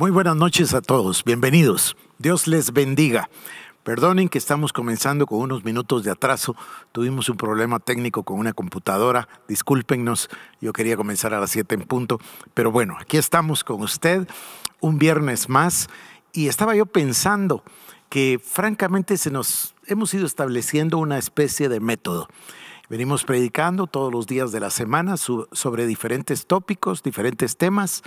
Muy buenas noches a todos, bienvenidos. Dios les bendiga. Perdonen que estamos comenzando con unos minutos de atraso. Tuvimos un problema técnico con una computadora. Discúlpenos, yo quería comenzar a las 7 en punto. Pero bueno, aquí estamos con usted un viernes más. Y estaba yo pensando que francamente se nos hemos ido estableciendo una especie de método. Venimos predicando todos los días de la semana sobre diferentes tópicos, diferentes temas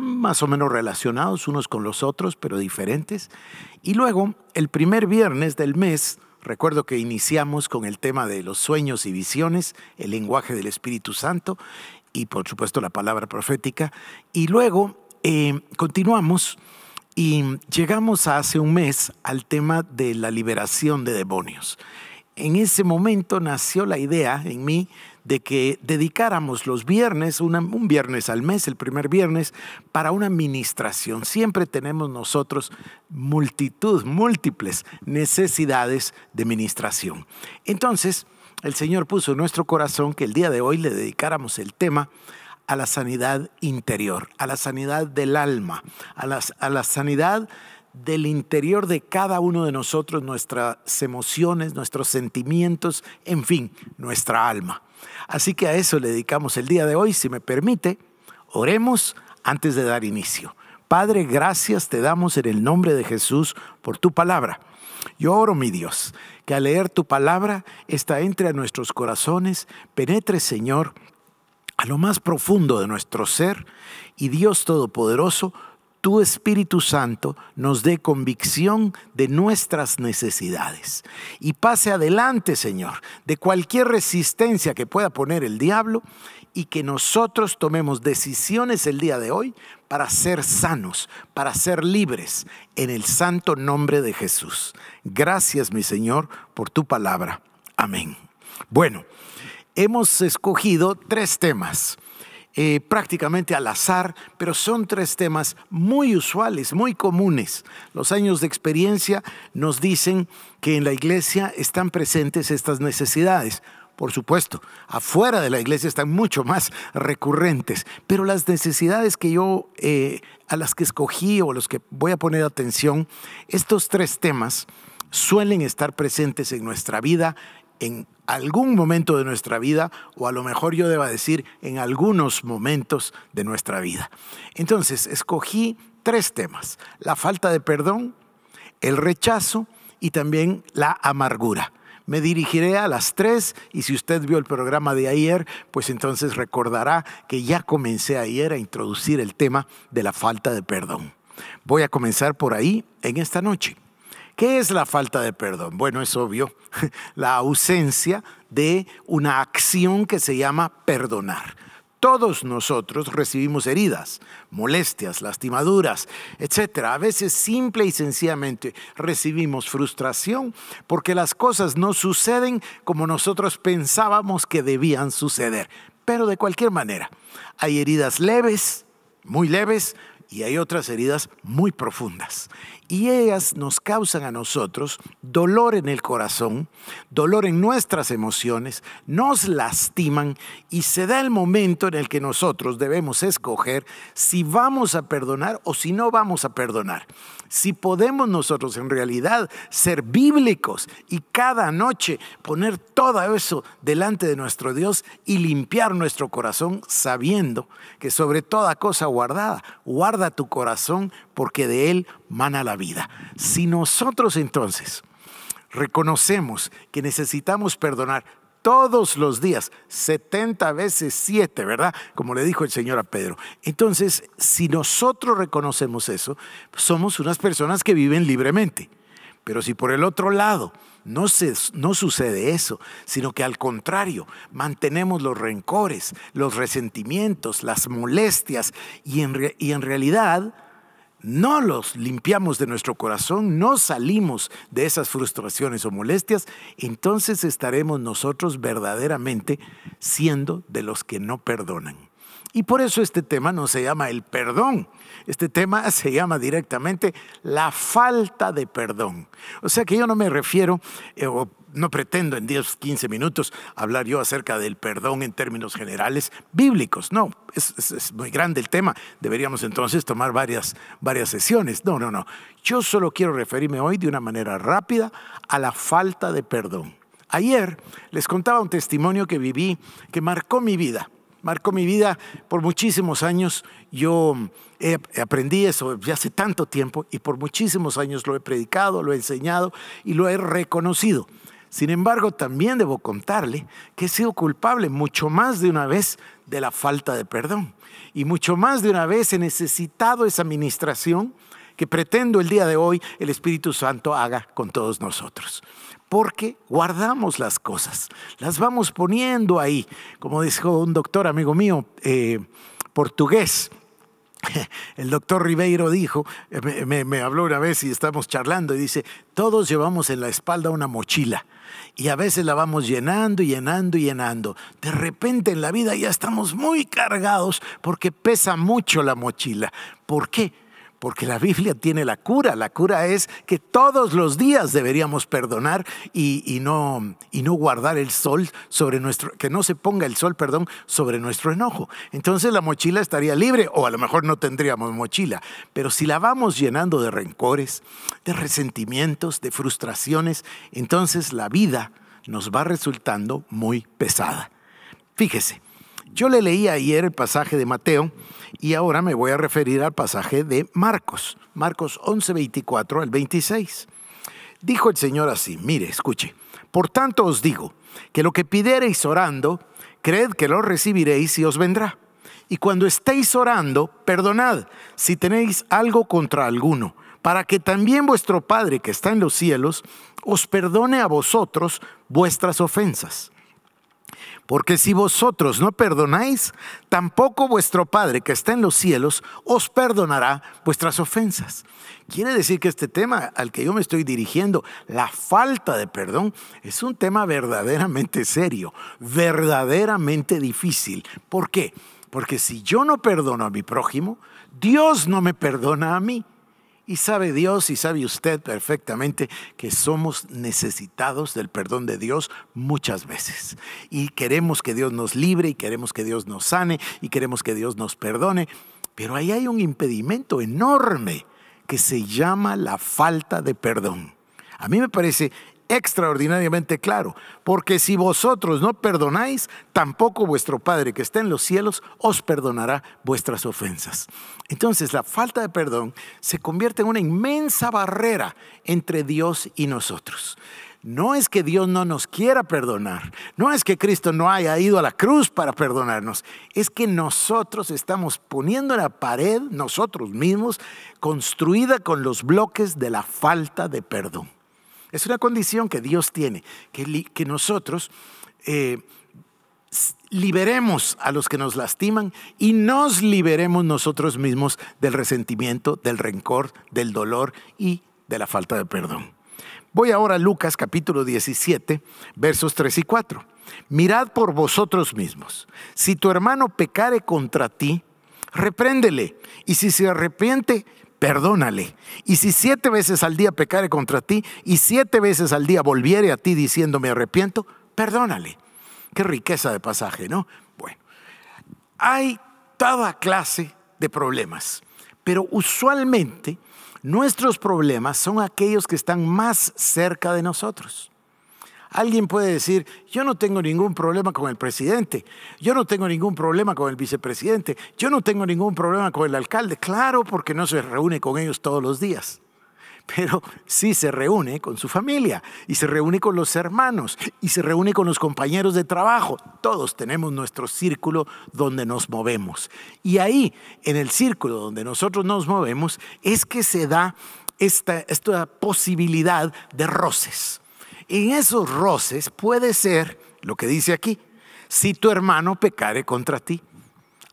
más o menos relacionados unos con los otros, pero diferentes. Y luego, el primer viernes del mes, recuerdo que iniciamos con el tema de los sueños y visiones, el lenguaje del Espíritu Santo y por supuesto la palabra profética. Y luego eh, continuamos y llegamos hace un mes al tema de la liberación de demonios. En ese momento nació la idea en mí de que dedicáramos los viernes, un viernes al mes, el primer viernes, para una ministración, Siempre tenemos nosotros multitud, múltiples necesidades de ministración Entonces, el Señor puso en nuestro corazón que el día de hoy le dedicáramos el tema a la sanidad interior, a la sanidad del alma, a la sanidad del interior de cada uno de nosotros, nuestras emociones, nuestros sentimientos, en fin, nuestra alma. Así que a eso le dedicamos el día de hoy. Si me permite, oremos antes de dar inicio. Padre, gracias te damos en el nombre de Jesús por tu palabra. Yo oro, mi Dios, que al leer tu palabra, esta entre a nuestros corazones, penetre, Señor, a lo más profundo de nuestro ser y Dios Todopoderoso tu Espíritu Santo nos dé convicción de nuestras necesidades. Y pase adelante, Señor, de cualquier resistencia que pueda poner el diablo y que nosotros tomemos decisiones el día de hoy para ser sanos, para ser libres, en el santo nombre de Jesús. Gracias, mi Señor, por tu palabra. Amén. Bueno, hemos escogido tres temas. Eh, prácticamente al azar, pero son tres temas muy usuales, muy comunes. Los años de experiencia nos dicen que en la iglesia están presentes estas necesidades. Por supuesto, afuera de la iglesia están mucho más recurrentes, pero las necesidades que yo, eh, a las que escogí o las que voy a poner atención, estos tres temas suelen estar presentes en nuestra vida en algún momento de nuestra vida, o a lo mejor yo deba decir en algunos momentos de nuestra vida. Entonces, escogí tres temas, la falta de perdón, el rechazo y también la amargura. Me dirigiré a las tres y si usted vio el programa de ayer, pues entonces recordará que ya comencé ayer a introducir el tema de la falta de perdón. Voy a comenzar por ahí en esta noche. ¿Qué es la falta de perdón? Bueno, es obvio, la ausencia de una acción que se llama perdonar. Todos nosotros recibimos heridas, molestias, lastimaduras, etc. A veces simple y sencillamente recibimos frustración porque las cosas no suceden como nosotros pensábamos que debían suceder. Pero de cualquier manera, hay heridas leves, muy leves, y hay otras heridas muy profundas y ellas nos causan a nosotros dolor en el corazón, dolor en nuestras emociones, nos lastiman y se da el momento en el que nosotros debemos escoger si vamos a perdonar o si no vamos a perdonar. Si podemos nosotros en realidad ser bíblicos y cada noche poner todo eso delante de nuestro Dios y limpiar nuestro corazón sabiendo que sobre toda cosa guardada, guarda tu corazón porque de Él mana la vida. Si nosotros entonces reconocemos que necesitamos perdonar todos los días, 70 veces 7, ¿verdad? Como le dijo el Señor a Pedro. Entonces, si nosotros reconocemos eso, somos unas personas que viven libremente. Pero si por el otro lado no, se, no sucede eso, sino que al contrario, mantenemos los rencores, los resentimientos, las molestias y y en realidad no los limpiamos de nuestro corazón, no salimos de esas frustraciones o molestias, entonces estaremos nosotros verdaderamente siendo de los que no perdonan. Y por eso este tema no se llama el perdón, este tema se llama directamente la falta de perdón. O sea que yo no me refiero, eh, no pretendo en 10, 15 minutos hablar yo acerca del perdón en términos generales bíblicos. No, es, muy grande el tema. Deberíamos entonces tomar varias, varias sesiones. No, no, no. Yo solo quiero referirme hoy de una manera rápida a la falta de perdón. Ayer les contaba un testimonio que viví que marcó mi vida. Marcó mi vida por muchísimos años. Yo aprendí eso ya hace tanto tiempo y por muchísimos años lo he predicado, lo he enseñado y lo he reconocido. Sin embargo, también debo contarle que he sido culpable mucho más de una vez de la falta de perdón. Y mucho más de una vez he necesitado esa ministración que pretendo el día de hoy el Espíritu Santo haga con todos nosotros. Porque guardamos las cosas, las vamos poniendo ahí. Como dijo un doctor amigo mío eh, portugués, El doctor Ribeiro dijo, eh, me, habló una vez y estamos charlando y dice, todos llevamos en la espalda una mochila y a veces la vamos llenando y llenando y llenando. De repente en la vida ya estamos muy cargados porque pesa mucho la mochila. ¿Por qué? Porque la Biblia tiene la cura. La cura es que todos los días deberíamos perdonar y, no, no guardar el sol sobre nuestro, que no se ponga el sol, perdón, sobre nuestro enojo. Entonces la mochila estaría libre o a lo mejor no tendríamos mochila. Pero si la vamos llenando de rencores, de resentimientos, de frustraciones, entonces la vida nos va resultando muy pesada. Fíjese, yo le leí ayer el pasaje de Mateo y ahora me voy a referir al pasaje de Marcos, Marcos 11, 24 al 26. Dijo el Señor así, mire, escuche, por tanto os digo que lo que pidiereis orando, creed que lo recibiréis y os vendrá. Y cuando estéis orando, perdonad si tenéis algo contra alguno, para que también vuestro Padre que está en los cielos os perdone a vosotros vuestras ofensas. Porque si vosotros no perdonáis, tampoco vuestro Padre que está en los cielos os perdonará vuestras ofensas. Quiere decir que este tema al que yo me estoy dirigiendo, la falta de perdón, es un tema verdaderamente serio, verdaderamente difícil. ¿Por qué? Porque si yo no perdono a mi prójimo, Dios no me perdona a mí. Y sabe Dios y sabe usted perfectamente que somos necesitados del perdón de Dios muchas veces. Y queremos que Dios nos libre y queremos que Dios nos sane y queremos que Dios nos perdone. Pero ahí hay un impedimento enorme que se llama la falta de perdón. A mí me parece extraordinariamente claro, porque si vosotros no perdonáis, tampoco vuestro Padre que está en los cielos os perdonará vuestras ofensas. Entonces la falta de perdón se convierte en una inmensa barrera entre Dios y nosotros. No es que Dios no nos quiera perdonar, no es que Cristo no haya ido a la cruz para perdonarnos, es que nosotros estamos poniendo la pared, nosotros mismos, construida con los bloques de la falta de perdón. Es una condición que Dios tiene, que, nosotros eh, liberemos a los que nos lastiman y nos liberemos nosotros mismos del resentimiento, del rencor, del dolor y de la falta de perdón. Voy ahora a Lucas capítulo 17, versos 3 y 4. Mirad por vosotros mismos. Si tu hermano pecare contra ti, repréndele. Y si se arrepiente, perdónale. Y si siete veces al día pecare contra ti y siete veces al día volviere a ti diciendo me arrepiento, perdónale. Qué riqueza de pasaje, ¿no? Bueno, hay toda clase de problemas, pero usualmente nuestros problemas son aquellos que están más cerca de nosotros. Alguien puede decir, yo no tengo ningún problema con el presidente, yo no tengo ningún problema con el vicepresidente, yo no tengo ningún problema con el alcalde. Claro, porque no se reúne con ellos todos los días pero sí se reúne con su familia y se reúne con los hermanos y se reúne con los compañeros de trabajo. Todos tenemos nuestro círculo donde nos movemos. Y ahí, en el círculo donde nosotros nos movemos, es que se da esta, esta posibilidad de roces en esos roces puede ser lo que dice aquí, si tu hermano pecare contra ti.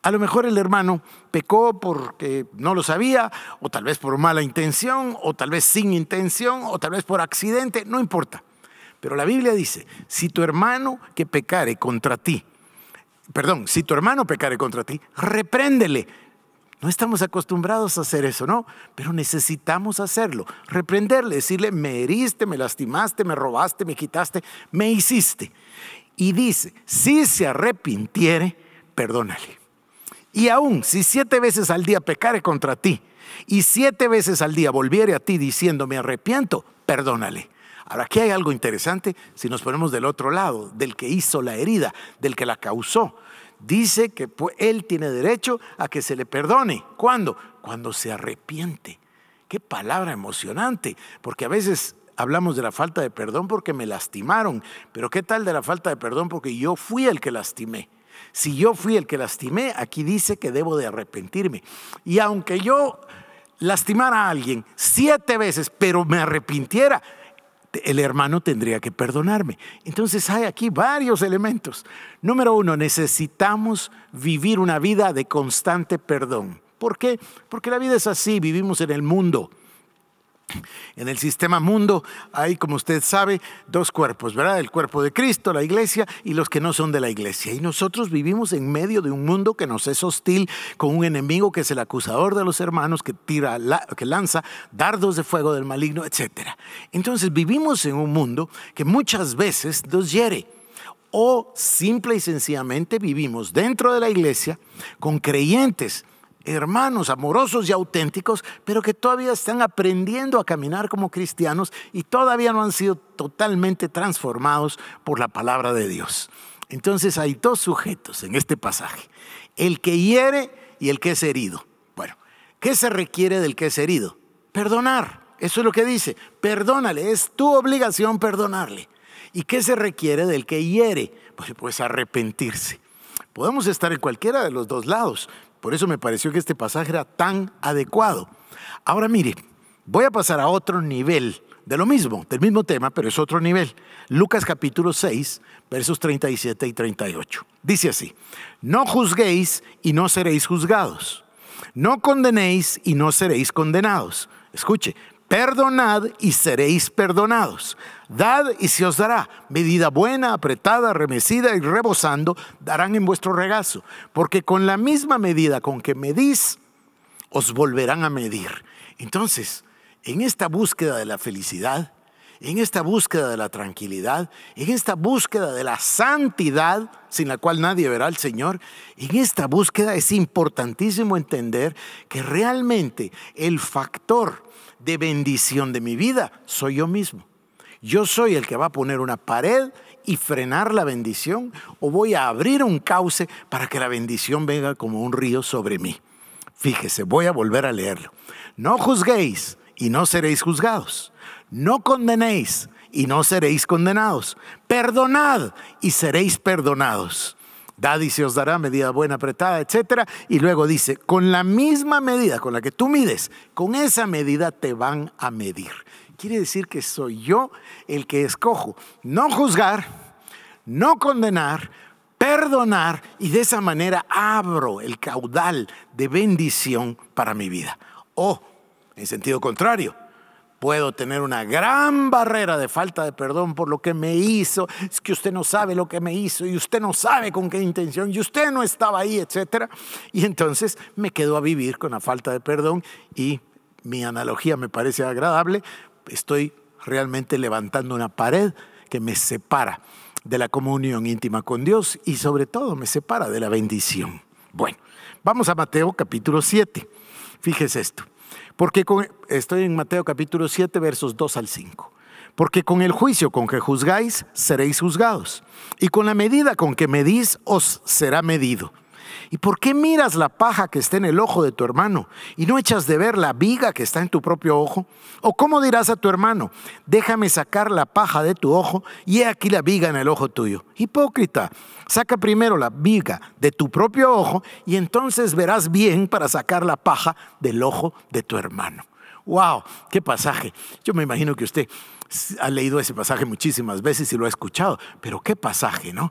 A lo mejor el hermano pecó porque no lo sabía, o tal vez por mala intención, o tal vez sin intención, o tal vez por accidente, no importa. Pero la Biblia dice, si tu hermano que pecare contra ti, perdón, si tu hermano pecare contra ti, repréndele no estamos acostumbrados a hacer eso, ¿no? Pero necesitamos hacerlo. Reprenderle, decirle, me heriste, me lastimaste, me robaste, me quitaste, me hiciste. Y dice, si se arrepintiere, perdónale. Y aún si siete veces al día pecare contra ti y siete veces al día volviere a ti diciendo, me arrepiento, perdónale. Ahora, aquí hay algo interesante si nos ponemos del otro lado, del que hizo la herida, del que la causó dice que él tiene derecho a que se le perdone. ¿Cuándo? Cuando se arrepiente. Qué palabra emocionante, porque a veces hablamos de la falta de perdón porque me lastimaron, pero ¿qué tal de la falta de perdón porque yo fui el que lastimé? Si yo fui el que lastimé, aquí dice que debo de arrepentirme. Y aunque yo lastimara a alguien siete veces, pero me arrepintiera, el hermano tendría que perdonarme. Entonces hay aquí varios elementos. Número uno, necesitamos vivir una vida de constante perdón. ¿Por qué? Porque la vida es así, vivimos en el mundo. En el sistema mundo hay, como usted sabe, dos cuerpos, ¿verdad? El cuerpo de Cristo, la iglesia, y los que no son de la iglesia. Y nosotros vivimos en medio de un mundo que nos es hostil, con un enemigo que es el acusador de los hermanos, que, tira, que lanza dardos de fuego del maligno, etc. Entonces vivimos en un mundo que muchas veces nos hiere. O simple y sencillamente vivimos dentro de la iglesia con creyentes hermanos amorosos y auténticos, pero que todavía están aprendiendo a caminar como cristianos y todavía no han sido totalmente transformados por la palabra de Dios. Entonces hay dos sujetos en este pasaje, el que hiere y el que es herido. Bueno, ¿qué se requiere del que es herido? Perdonar, eso es lo que dice, perdónale, es tu obligación perdonarle. ¿Y qué se requiere del que hiere? Pues, pues arrepentirse. Podemos estar en cualquiera de los dos lados, por eso me pareció que este pasaje era tan adecuado. Ahora mire, voy a pasar a otro nivel de lo mismo, del mismo tema, pero es otro nivel. Lucas capítulo 6, versos 37 y 38. Dice así, no juzguéis y no seréis juzgados. No condenéis y no seréis condenados. Escuche, Perdonad y seréis perdonados. Dad y se os dará. Medida buena, apretada, remecida y rebosando darán en vuestro regazo. Porque con la misma medida con que medís, os volverán a medir. Entonces, en esta búsqueda de la felicidad, en esta búsqueda de la tranquilidad, en esta búsqueda de la santidad, sin la cual nadie verá al Señor, en esta búsqueda es importantísimo entender que realmente el factor de bendición de mi vida soy yo mismo. Yo soy el que va a poner una pared y frenar la bendición o voy a abrir un cauce para que la bendición venga como un río sobre mí. Fíjese, voy a volver a leerlo. No juzguéis y no seréis juzgados. No condenéis y no seréis condenados. Perdonad y seréis perdonados. Dad y se os dará, medida buena, apretada, etc. Y luego dice, con la misma medida con la que tú mides, con esa medida te van a medir. Quiere decir que soy yo el que escojo no juzgar, no condenar, perdonar y de esa manera abro el caudal de bendición para mi vida. O, en sentido contrario, Puedo tener una gran barrera de falta de perdón por lo que me hizo. Es que usted no sabe lo que me hizo y usted no sabe con qué intención y usted no estaba ahí, etc. Y entonces me quedo a vivir con la falta de perdón y mi analogía me parece agradable. Estoy realmente levantando una pared que me separa de la comunión íntima con Dios y sobre todo me separa de la bendición. Bueno, vamos a Mateo capítulo 7. Fíjese esto. Porque estoy en Mateo capítulo 7, versos 2 al 5. Porque con el juicio con que juzgáis, seréis juzgados. Y con la medida con que medís, os será medido. ¿Y por qué miras la paja que está en el ojo de tu hermano y no echas de ver la viga que está en tu propio ojo? ¿O cómo dirás a tu hermano, déjame sacar la paja de tu ojo y he aquí la viga en el ojo tuyo? Hipócrita, saca primero la viga de tu propio ojo y entonces verás bien para sacar la paja del ojo de tu hermano. ¡Wow! ¡Qué pasaje! Yo me imagino que usted ha leído ese pasaje muchísimas veces y lo ha escuchado, pero qué pasaje, ¿no?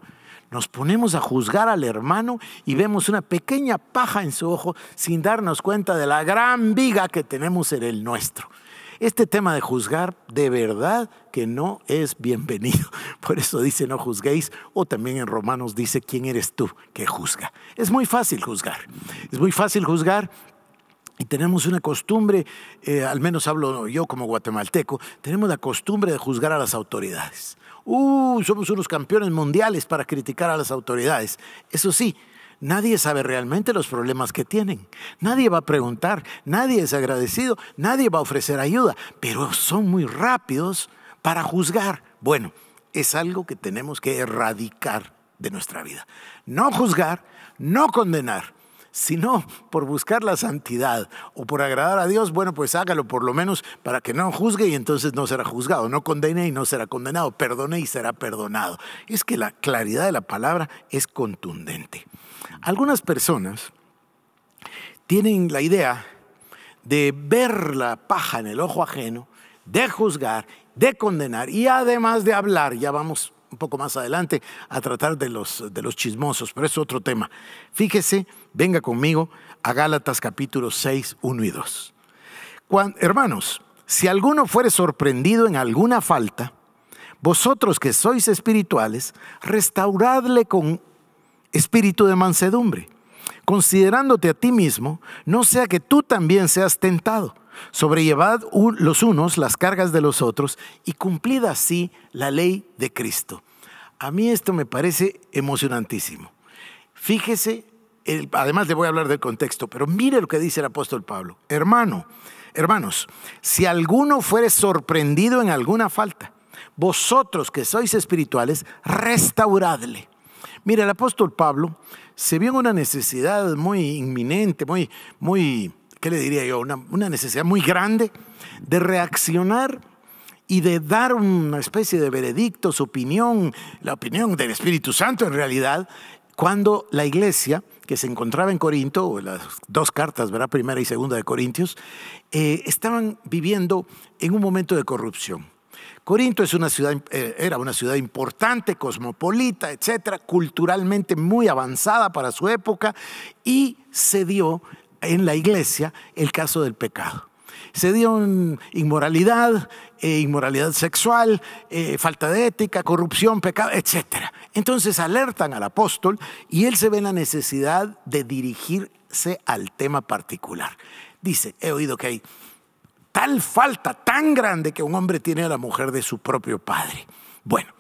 nos ponemos a juzgar al hermano y vemos una pequeña paja en su ojo sin darnos cuenta de la gran viga que tenemos en el nuestro. Este tema de juzgar de verdad que no es bienvenido. Por eso dice no juzguéis o también en Romanos dice quién eres tú que juzga. Es muy fácil juzgar. Es muy fácil juzgar y tenemos una costumbre, eh, al menos hablo yo como guatemalteco, tenemos la costumbre de juzgar a las autoridades uh, somos unos campeones mundiales para criticar a las autoridades. Eso sí, Nadie sabe realmente los problemas que tienen. Nadie va a preguntar, nadie es agradecido, nadie va a ofrecer ayuda, pero son muy rápidos para juzgar. Bueno, es algo que tenemos que erradicar de nuestra vida. No juzgar, no condenar, sino por buscar la santidad o por agradar a Dios, bueno, pues hágalo por lo menos para que no juzgue y entonces no será juzgado, no condene y no será condenado, perdone y será perdonado. Es que la claridad de la palabra es contundente. Algunas personas tienen la idea de ver la paja en el ojo ajeno, de juzgar, de condenar y además de hablar, ya vamos un poco más adelante a tratar de los, de los chismosos, pero es otro tema. Fíjese, venga conmigo a Gálatas capítulo 6, 1 y 2. hermanos, si alguno fuere sorprendido en alguna falta, vosotros que sois espirituales, restauradle con espíritu de mansedumbre, considerándote a ti mismo, no sea que tú también seas tentado. Sobrellevad los unos las cargas de los otros y cumplid así la ley de Cristo. A mí esto me parece emocionantísimo. Fíjese, además le voy a hablar del contexto, pero mire lo que dice el apóstol Pablo. Hermano, hermanos, si alguno fuere sorprendido en alguna falta, vosotros que sois espirituales, restauradle. Mira, el apóstol Pablo se vio en una necesidad muy inminente, muy, muy ¿qué le diría yo? Una, necesidad muy grande de reaccionar y de dar una especie de veredicto, su opinión, la opinión del Espíritu Santo en realidad, cuando la iglesia que se encontraba en Corinto, o las dos cartas, ¿verdad? Primera y segunda de Corintios, eh, estaban viviendo en un momento de corrupción. Corinto es una ciudad, eh, era una ciudad importante, cosmopolita, etcétera, culturalmente muy avanzada para su época y se dio en la iglesia el caso del pecado. Se dio inmoralidad, eh, inmoralidad sexual, eh, falta de ética, corrupción, pecado, etc. Entonces alertan al apóstol y él se ve la necesidad de dirigirse al tema particular. Dice, he oído que hay tal falta tan grande que un hombre tiene a la mujer de su propio padre. Bueno,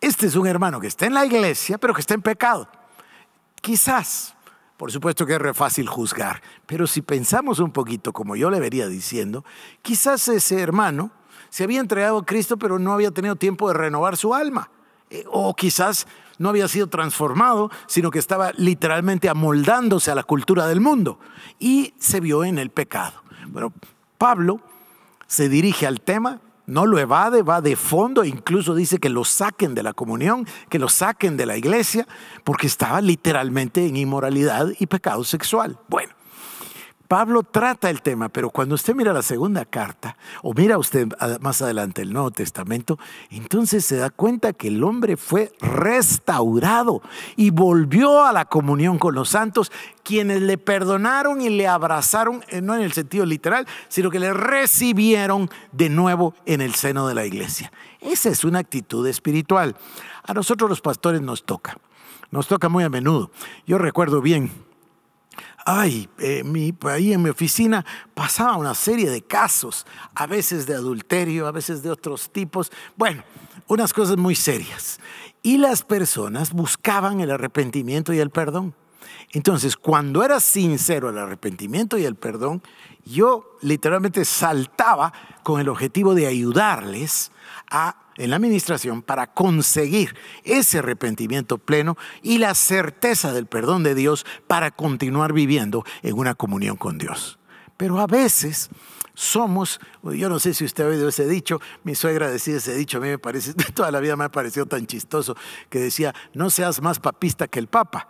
este es un hermano que está en la iglesia, pero que está en pecado. Quizás por supuesto que es fácil juzgar, pero si pensamos un poquito, como yo le vería diciendo, quizás ese hermano se había entregado a Cristo, pero no había tenido tiempo de renovar su alma. Eh, o quizás no había sido transformado, sino que estaba literalmente amoldándose a la cultura del mundo y se vio en el pecado. Bueno, Pablo se dirige al tema no lo evade, va de fondo e incluso dice que lo saquen de la comunión, que lo saquen de la iglesia, porque estaba literalmente en inmoralidad y pecado sexual. Bueno, Pablo trata el tema, pero cuando usted mira la segunda carta, o mira usted más adelante el Nuevo Testamento, entonces se da cuenta que el hombre fue restaurado y volvió a la comunión con los santos, quienes le perdonaron y le abrazaron, eh, no en el sentido literal, sino que le recibieron de nuevo en el seno de la iglesia. Esa es una actitud espiritual. A nosotros los pastores nos toca, nos toca muy a menudo. Yo recuerdo bien Ay, eh, mi, ahí en mi oficina pasaba una serie de casos, a veces de adulterio, a veces de otros tipos. Bueno, unas cosas muy serias. Y las personas buscaban el arrepentimiento y el perdón. Entonces, cuando era sincero el arrepentimiento y el perdón, yo literalmente saltaba con el objetivo de ayudarles a en la administración para conseguir ese arrepentimiento pleno y la certeza del perdón de Dios para continuar viviendo en una comunión con Dios. Pero a veces somos, yo no sé si usted ha oído ese dicho, mi suegra decía ese dicho, a mí me parece, toda la vida me ha parecido tan chistoso, que decía, no seas más papista que el Papa.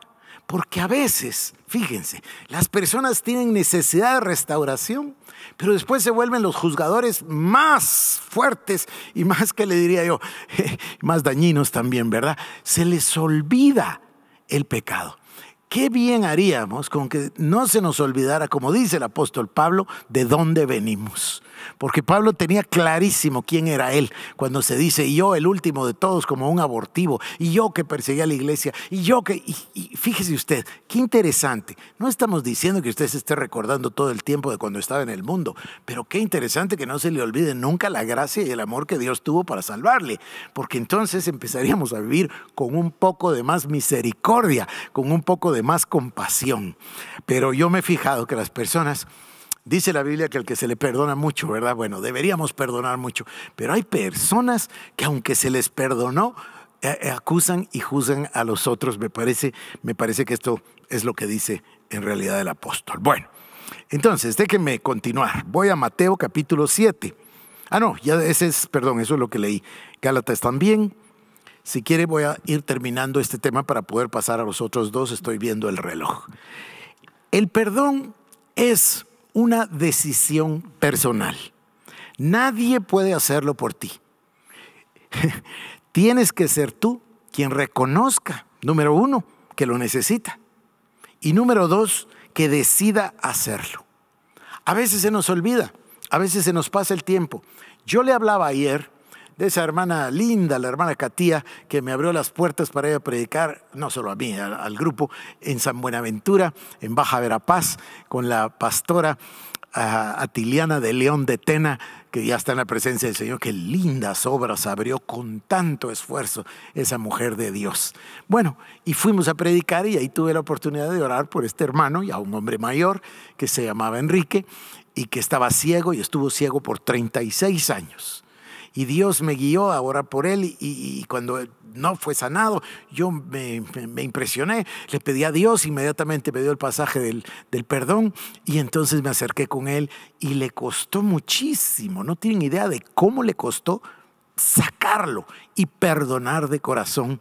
Porque a veces, fíjense, las personas tienen necesidad de restauración pero después se vuelven los juzgadores más fuertes y más que le diría yo, más dañinos también, ¿verdad? Se les olvida el pecado. Qué bien haríamos con que no se nos olvidara, como dice el apóstol Pablo, de dónde venimos. Porque Pablo tenía clarísimo quién era él cuando se dice, yo el último de todos como un abortivo, y yo que perseguía a la iglesia, y yo que, y, fíjese usted, qué interesante. No estamos diciendo que usted se esté recordando todo el tiempo de cuando estaba en el mundo, pero qué interesante que no se le olvide nunca la gracia y el amor que Dios tuvo para salvarle, porque entonces empezaríamos a vivir con un poco de más misericordia, con un poco de más compasión. Pero yo me he fijado que las personas Dice la Biblia que el que se le perdona mucho, ¿verdad? Bueno, deberíamos perdonar mucho, pero hay personas que aunque se les perdonó, eh, eh, acusan y juzgan a los otros. Me parece, me parece que esto es lo que dice en realidad el apóstol. Bueno, entonces déjenme continuar. Voy a Mateo capítulo 7. Ah, no, ya ese es, perdón, eso es lo que leí. Gálatas también. Si quiere voy a ir terminando este tema para poder pasar a los otros dos. Estoy viendo el reloj. El perdón es una decisión personal. Nadie puede hacerlo por ti. Tienes que ser tú quien reconozca, número uno, que lo necesita. Y número dos, que decida hacerlo. A veces se nos olvida, a veces se nos pasa el tiempo. Yo le hablaba ayer de esa hermana linda, la hermana Catía, que me abrió las puertas para ir a predicar, no solo a mí, al, grupo, en San Buenaventura, en Baja Verapaz, con la pastora Atiliana de León de Tena, que ya está en la presencia del Señor, Qué lindas obras abrió con tanto esfuerzo esa mujer de Dios. Bueno, y fuimos a predicar y ahí tuve la oportunidad de orar por este hermano, ya un hombre mayor, que se llamaba Enrique y que estaba ciego y estuvo ciego por 36 años y Dios me guió ahora por él y, cuando no fue sanado, yo me, impresioné, le pedí a Dios, inmediatamente me dio el pasaje del, del perdón y entonces me acerqué con él y le costó muchísimo, no tienen idea de cómo le costó sacarlo y perdonar de corazón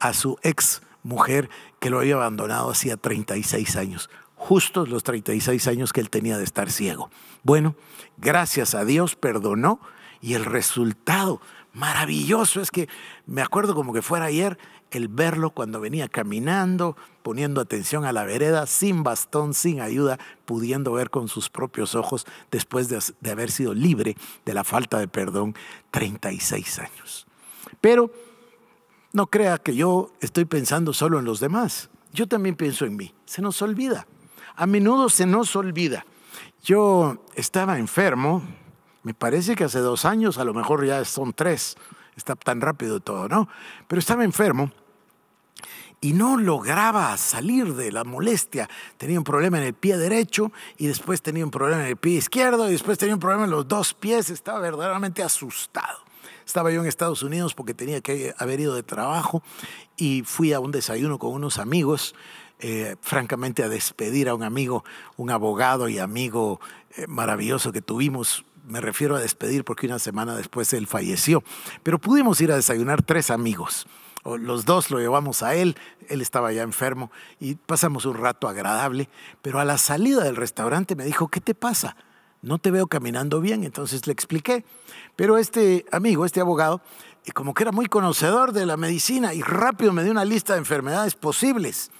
a su ex mujer que lo había abandonado hacía 36 años, justos los 36 años que él tenía de estar ciego. Bueno, gracias a Dios perdonó y el resultado maravilloso es que me acuerdo como que fuera ayer el verlo cuando venía caminando, poniendo atención a la vereda, sin bastón, sin ayuda, pudiendo ver con sus propios ojos después de, haber sido libre de la falta de perdón 36 años. Pero no crea que yo estoy pensando solo en los demás. Yo también pienso en mí. Se nos olvida. A menudo se nos olvida. Yo estaba enfermo, me parece que hace dos años, a lo mejor ya son tres, está tan rápido todo, ¿no? Pero estaba enfermo y no lograba salir de la molestia. Tenía un problema en el pie derecho y después tenía un problema en el pie izquierdo y después tenía un problema en los dos pies. Estaba verdaderamente asustado. Estaba yo en Estados Unidos porque tenía que haber ido de trabajo y fui a un desayuno con unos amigos. Eh, francamente a despedir a un amigo, un abogado y amigo eh, maravilloso que tuvimos me refiero a despedir porque una semana después él falleció, pero pudimos ir a desayunar tres amigos. Los dos lo llevamos a él, él estaba ya enfermo y pasamos un rato agradable, pero a la salida del restaurante me dijo, ¿qué te pasa? No te veo caminando bien, entonces le expliqué. Pero este amigo, este abogado, eh, como que era muy conocedor de la medicina y rápido me dio una lista de enfermedades posibles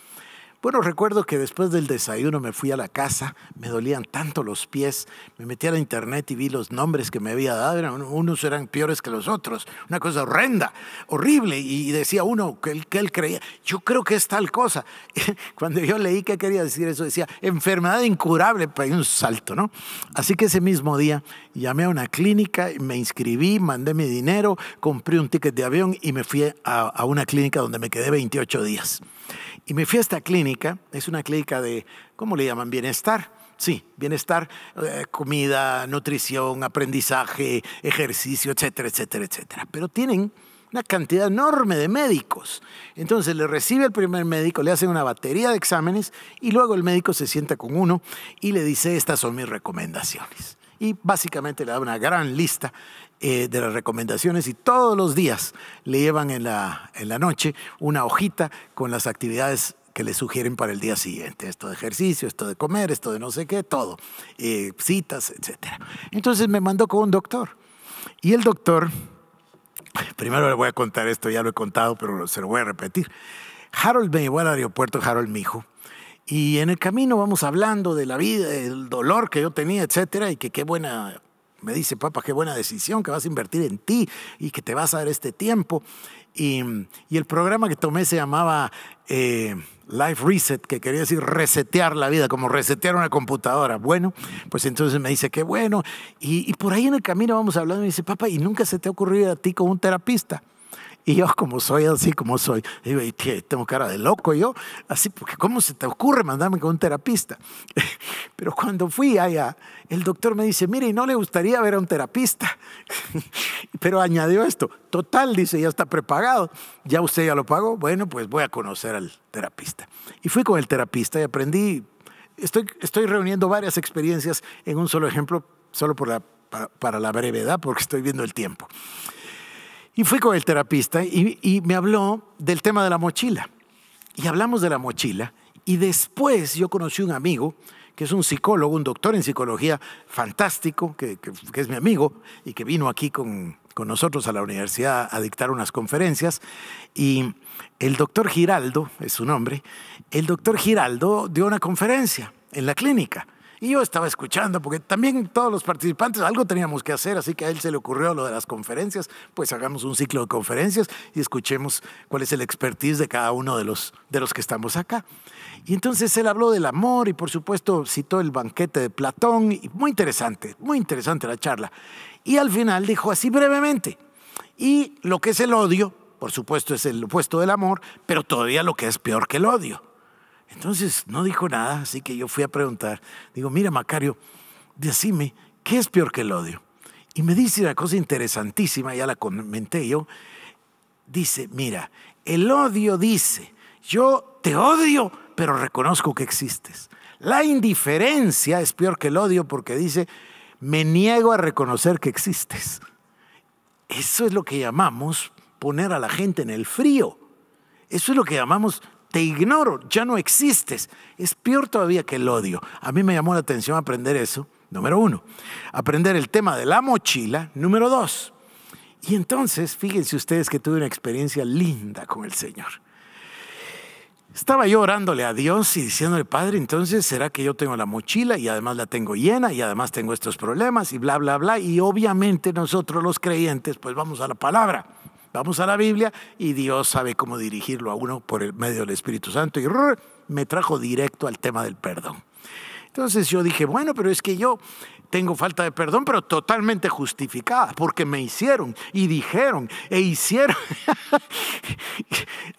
bueno, recuerdo que después del desayuno me fui a la casa, me dolían tanto los pies, me metí a la internet y vi los nombres que me había dado, unos eran peores que los otros, una cosa horrenda, horrible, y decía uno que él, creía, yo creo que es tal cosa. Cuando yo leí que quería decir eso, decía, enfermedad incurable, pues un salto, ¿no? Así que ese mismo día llamé a una clínica, me inscribí, mandé mi dinero, compré un ticket de avión y me fui a, a una clínica donde me quedé 28 días. Y me fui a esta clínica, es una clínica de, ¿cómo le llaman? Bienestar. Sí, bienestar, eh, comida, nutrición, aprendizaje, ejercicio, etcétera, etcétera, etcétera. Pero tienen una cantidad enorme de médicos. Entonces le recibe el primer médico, le hacen una batería de exámenes y luego el médico se sienta con uno y le dice, estas son mis recomendaciones. Y básicamente le da una gran lista eh, de las recomendaciones y todos los días le llevan en la, noche una hojita con las actividades que le sugieren para el día siguiente. Esto de ejercicio, esto de comer, esto de no sé qué, todo. Eh, citas, etc. Entonces me mandó con un doctor. Y el doctor, primero le voy a contar esto, ya lo he contado, pero se lo voy a repetir. Harold me llevó al aeropuerto, Harold mijo y en el camino vamos hablando de la vida, del dolor que yo tenía, etcétera, y que qué buena, me dice papá, qué buena decisión que vas a invertir en ti y que te vas a dar este tiempo. Y, el programa que tomé se llamaba eh, Life Reset, que quería decir resetear la vida, como resetear una computadora. Bueno, pues entonces me dice, qué bueno. Y, por ahí en el camino vamos hablando y me dice, papá, ¿y nunca se te ha ocurrido a ti con un terapista? Y yo como soy, así como soy, tengo cara de loco yo, así, porque ¿cómo se te ocurre mandarme con un terapista? Pero cuando fui allá, el doctor me dice, mire, no le gustaría ver a un terapista. Pero añadió esto, total, dice, ya está prepagado, ya usted ya lo pagó, bueno, pues voy a conocer al terapista. Y fui con el terapista y aprendí, estoy, estoy reuniendo varias experiencias en un solo ejemplo, solo por la, para la brevedad, porque estoy viendo el tiempo. Y fui con el terapista y, me habló del tema de la mochila. Y hablamos de la mochila. Y después yo conocí un amigo que es un psicólogo, un doctor en psicología fantástico, que, es mi amigo y que vino aquí con, con, nosotros a la universidad a dictar unas conferencias. Y el doctor Giraldo, es su nombre, el doctor Giraldo dio una conferencia en la clínica. Y yo estaba escuchando, porque también todos los participantes algo teníamos que hacer, así que a él se le ocurrió lo de las conferencias, pues hagamos un ciclo de conferencias y escuchemos cuál es el expertise de cada uno de los, de los que estamos acá. Y entonces él habló del amor y por supuesto citó el banquete de Platón, muy interesante, muy interesante la charla. Y al final dijo así brevemente, y lo que es el odio, por supuesto es el opuesto del amor, pero todavía lo que es peor que el odio entonces no dijo nada, así que yo fui a preguntar. Digo, mira Macario, decime, ¿qué es peor que el odio? Y me dice una cosa interesantísima, ya la comenté yo. Dice, mira, el odio dice, yo te odio, pero reconozco que existes. La indiferencia es peor que el odio porque dice, me niego a reconocer que existes. Eso es lo que llamamos poner a la gente en el frío. Eso es lo que llamamos te ignoro, ya no existes. Es peor todavía que el odio. A mí me llamó la atención aprender eso, número uno. Aprender el tema de la mochila, número dos. Y entonces, fíjense ustedes que tuve una experiencia linda con el Señor. Estaba yo orándole a Dios y diciéndole, Padre, entonces, ¿será que yo tengo la mochila y además la tengo llena y además tengo estos problemas y bla, bla, bla? Y obviamente nosotros los creyentes, pues vamos a la palabra. Vamos a la Biblia y Dios sabe cómo dirigirlo a uno por el medio del Espíritu Santo y me trajo directo al tema del perdón. Entonces yo dije, bueno, pero es que yo tengo falta de perdón, pero totalmente justificada, porque me hicieron y dijeron e hicieron.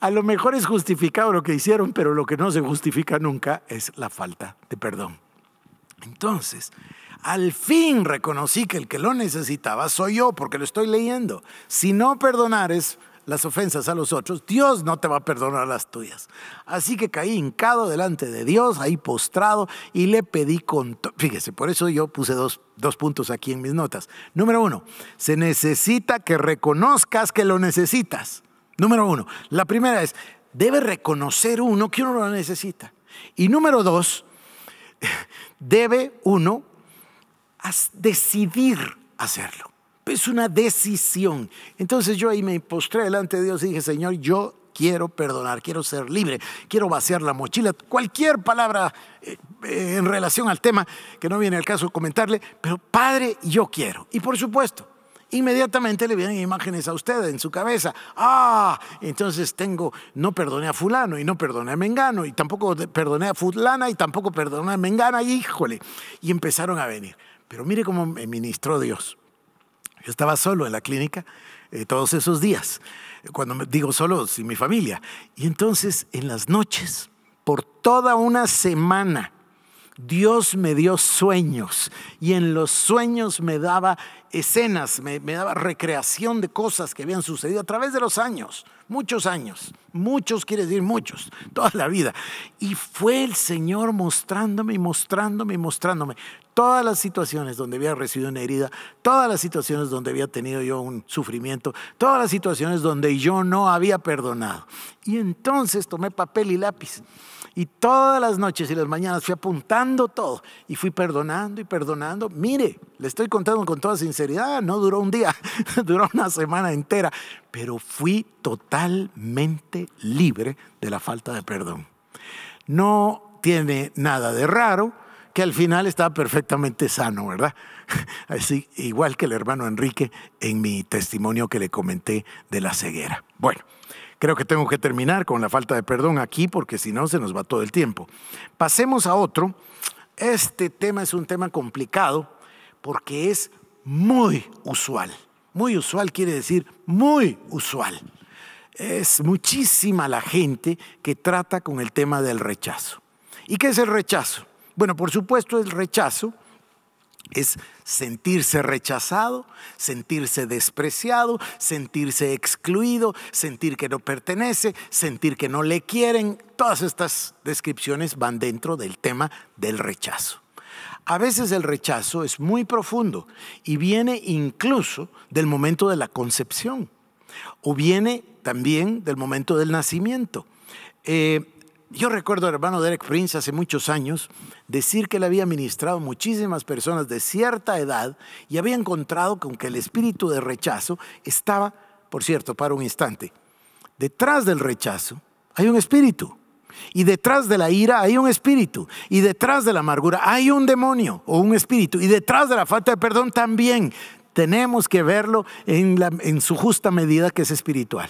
a lo mejor es justificado lo que hicieron, pero lo que no se justifica nunca es la falta de perdón. Entonces, al fin reconocí que el que lo necesitaba soy yo, porque lo estoy leyendo. Si no perdonares las ofensas a los otros, Dios no te va a perdonar las tuyas. Así que caí hincado delante de Dios, ahí postrado, y le pedí con... Fíjese, por eso yo puse dos, dos puntos aquí en mis notas. Número uno, se necesita que reconozcas que lo necesitas. Número uno, la primera es, debe reconocer uno que uno lo necesita. Y número dos, debe uno decidir hacerlo. Es una decisión. Entonces yo ahí me postré delante de Dios y dije, Señor, yo quiero perdonar, quiero ser libre, quiero vaciar la mochila. Cualquier palabra eh, eh, en relación al tema que no viene al caso comentarle, pero Padre, yo quiero. Y por supuesto, inmediatamente le vienen imágenes a usted en su cabeza. Ah, entonces tengo, no perdoné a fulano y no perdoné a Mengano y tampoco perdoné a fulana y tampoco perdoné a Mengana, híjole. Y empezaron a venir. Pero mire cómo me ministró Dios. Yo estaba solo en la clínica eh, todos esos días, cuando digo solo, sin mi familia. Y entonces en las noches, por toda una semana, Dios me dio sueños y en los sueños me daba escenas, me, me, daba recreación de cosas que habían sucedido a través de los años, muchos años, muchos quiere decir muchos, toda la vida. Y fue el Señor mostrándome y mostrándome y mostrándome todas las situaciones donde había recibido una herida, todas las situaciones donde había tenido yo un sufrimiento, todas las situaciones donde yo no había perdonado. Y entonces tomé papel y lápiz. Y todas las noches y las mañanas fui apuntando todo y fui perdonando y perdonando. Mire, le estoy contando con toda sinceridad, no duró un día, duró una semana entera, pero fui totalmente libre de la falta de perdón. No tiene nada de raro que al final estaba perfectamente sano, ¿verdad? Así, igual que el hermano Enrique en mi testimonio que le comenté de la ceguera. Bueno, creo que tengo que terminar con la falta de perdón aquí porque si no se nos va todo el tiempo. Pasemos a otro. Este tema es un tema complicado porque es muy usual. Muy usual quiere decir muy usual. Es muchísima la gente que trata con el tema del rechazo. ¿Y qué es el rechazo? Bueno, por supuesto el rechazo es sentirse rechazado, sentirse despreciado, sentirse excluido, sentir que no pertenece, sentir que no le quieren. Todas estas descripciones van dentro del tema del rechazo. A veces el rechazo es muy profundo y viene incluso del momento de la concepción o viene también del momento del nacimiento. Eh, yo recuerdo al hermano Derek Prince hace muchos años decir que le había ministrado muchísimas personas de cierta edad y había encontrado con que el espíritu de rechazo estaba, por cierto, para un instante. Detrás del rechazo hay un espíritu. Y detrás de la ira hay un espíritu. Y detrás de la amargura hay un demonio o un espíritu. Y detrás de la falta de perdón también. Tenemos que verlo en su justa medida que es espiritual.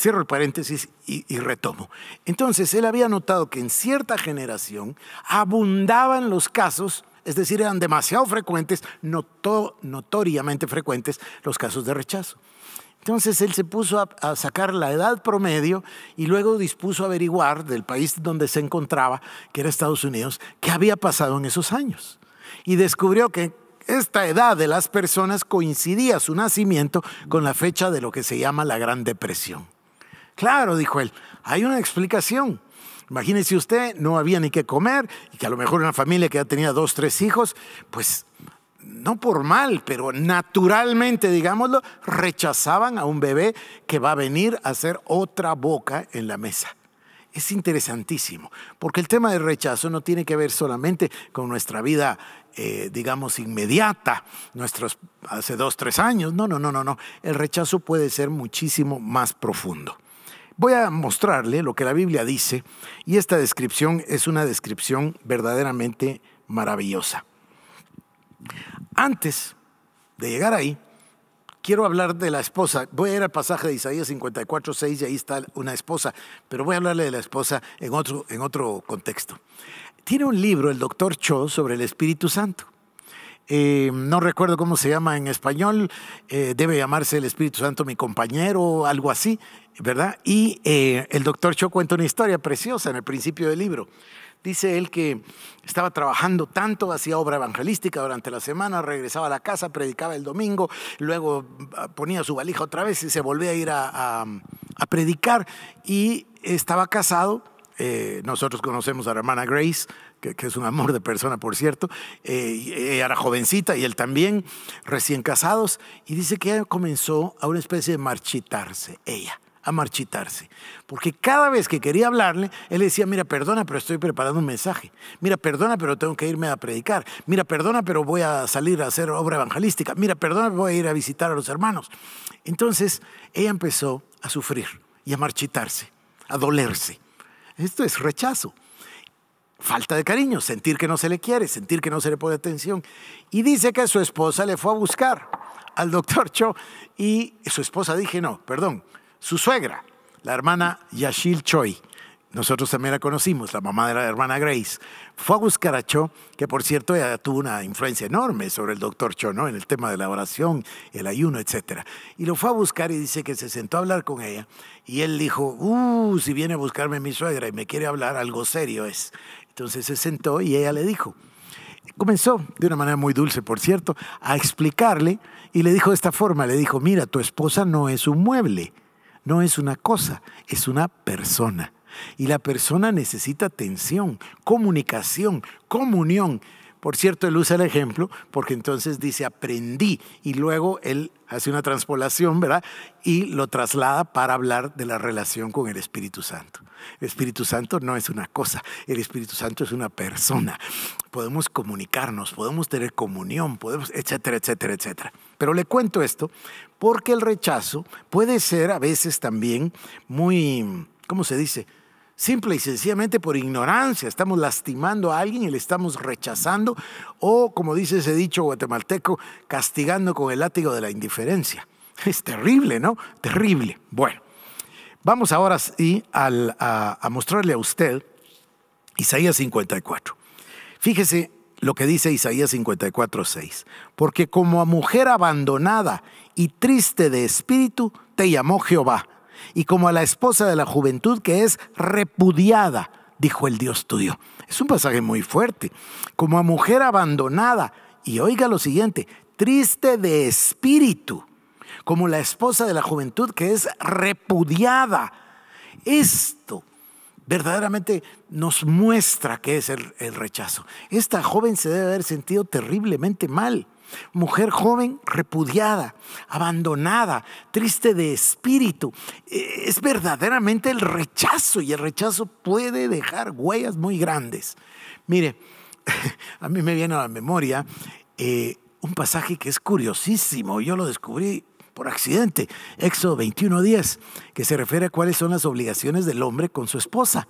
Cierro el paréntesis y, retomo. Entonces, él había notado que en cierta generación abundaban los casos, es decir, eran demasiado frecuentes, notoriamente frecuentes, los casos de rechazo. Entonces él se puso a, a, sacar la edad promedio y luego dispuso a averiguar del país donde se encontraba, que era Estados Unidos, qué había pasado en esos años. Y descubrió que esta edad de las personas coincidía su nacimiento con la fecha de lo que se llama la Gran Depresión. Claro, dijo él, hay una explicación. Imagínese usted, no había ni qué comer y que a lo mejor una familia que ya tenía dos, tres hijos, pues no por mal, pero naturalmente, digámoslo, rechazaban a un bebé que va a venir a hacer otra boca en la mesa. Es interesantísimo, porque el tema del rechazo no tiene que ver solamente con nuestra vida, eh, digamos, inmediata, nuestros hace dos, tres años. No, no, no, no, no. El rechazo puede ser muchísimo más profundo. Voy a mostrarle lo que la Biblia dice y esta descripción es una descripción verdaderamente maravillosa. Antes de llegar ahí, quiero hablar de la esposa. Voy a ir al pasaje de Isaías 54, y ahí está una esposa, pero voy a hablarle de la esposa en otro, en otro contexto. Tiene un libro el doctor Cho sobre el Espíritu Santo. Eh, no recuerdo cómo se llama en español, eh, debe llamarse el Espíritu Santo mi compañero o algo así. ¿verdad? Y eh, el doctor Cho cuenta una historia preciosa en el principio del libro. Dice él que estaba trabajando tanto, hacía obra evangelística durante la semana, regresaba a la casa, predicaba el domingo, luego ah, ponía su valija otra vez y se volvía a ir a, predicar. Y estaba casado, eh, nosotros conocemos a la hermana Grace, que, es un amor de persona, por cierto. Eh, ella era jovencita y él también, recién casados. Y dice que ella comenzó a una especie de marchitarse, ella a marchitarse. Porque cada vez que quería hablarle, él decía, mira, perdona, pero estoy preparando un mensaje. Mira, perdona, pero tengo que irme a predicar. Mira, perdona, pero voy a salir a hacer obra evangelística. Mira, perdona, voy a ir a visitar a los hermanos. Entonces, ella empezó a sufrir y a marchitarse, a dolerse. Esto es rechazo. Falta de cariño, sentir que no se le quiere, sentir que no se le pone atención. Y dice que su esposa le fue a buscar al doctor Cho y su esposa dije, no, perdón, su suegra, la hermana Yashil Choi. Nosotros también la conocimos, la mamá de la hermana Grace. Fue a buscar a Cho, que por cierto ella tuvo una influencia enorme sobre el doctor Cho, En el tema de la oración, el ayuno, etc. Y lo fue a buscar y dice que se sentó a hablar con ella. Y él dijo, uh, si viene a buscarme mi suegra y me quiere hablar, algo serio es. Entonces se sentó y ella le dijo, comenzó de una manera muy dulce, por cierto, a explicarle y le dijo de esta forma, le dijo, mira, tu esposa no es un mueble no es una cosa, es una persona. Y la persona necesita atención, comunicación, comunión. Por cierto, él usa el ejemplo porque entonces dice aprendí y luego él hace una transpolación, ¿verdad? Y lo traslada para hablar de la relación con el Espíritu Santo. El Espíritu Santo no es una cosa, el Espíritu Santo es una persona. Podemos comunicarnos, podemos tener comunión, podemos, etcétera, etcétera, etcétera. Pero le cuento esto porque el rechazo puede ser a veces también muy, ¿cómo se dice? Simple y sencillamente por ignorancia. Estamos lastimando a alguien y le estamos rechazando o, como dice ese dicho guatemalteco, castigando con el látigo de la indiferencia. Es terrible, ¿no? Terrible. Bueno, vamos ahora sí a, a mostrarle a usted Isaías 54. Fíjese lo que dice Isaías 54, Porque como a mujer abandonada y triste de espíritu, te llamó Jehová y como a la esposa de la juventud que es repudiada, dijo el Dios tuyo. Es un pasaje muy fuerte. Como a mujer abandonada, y oiga lo siguiente, triste de espíritu, como la esposa de la juventud que es repudiada. Esto verdaderamente nos muestra que es el rechazo. Esta joven se debe haber sentido terriblemente mal. Mujer joven repudiada, abandonada, triste de espíritu. E, es verdaderamente el rechazo y el rechazo puede dejar huellas muy grandes. Mire, a mí me viene a la memoria eh, un pasaje que es curiosísimo. Yo lo descubrí por accidente. Éxodo 21.10, que se refiere a cuáles son las obligaciones del hombre con su esposa.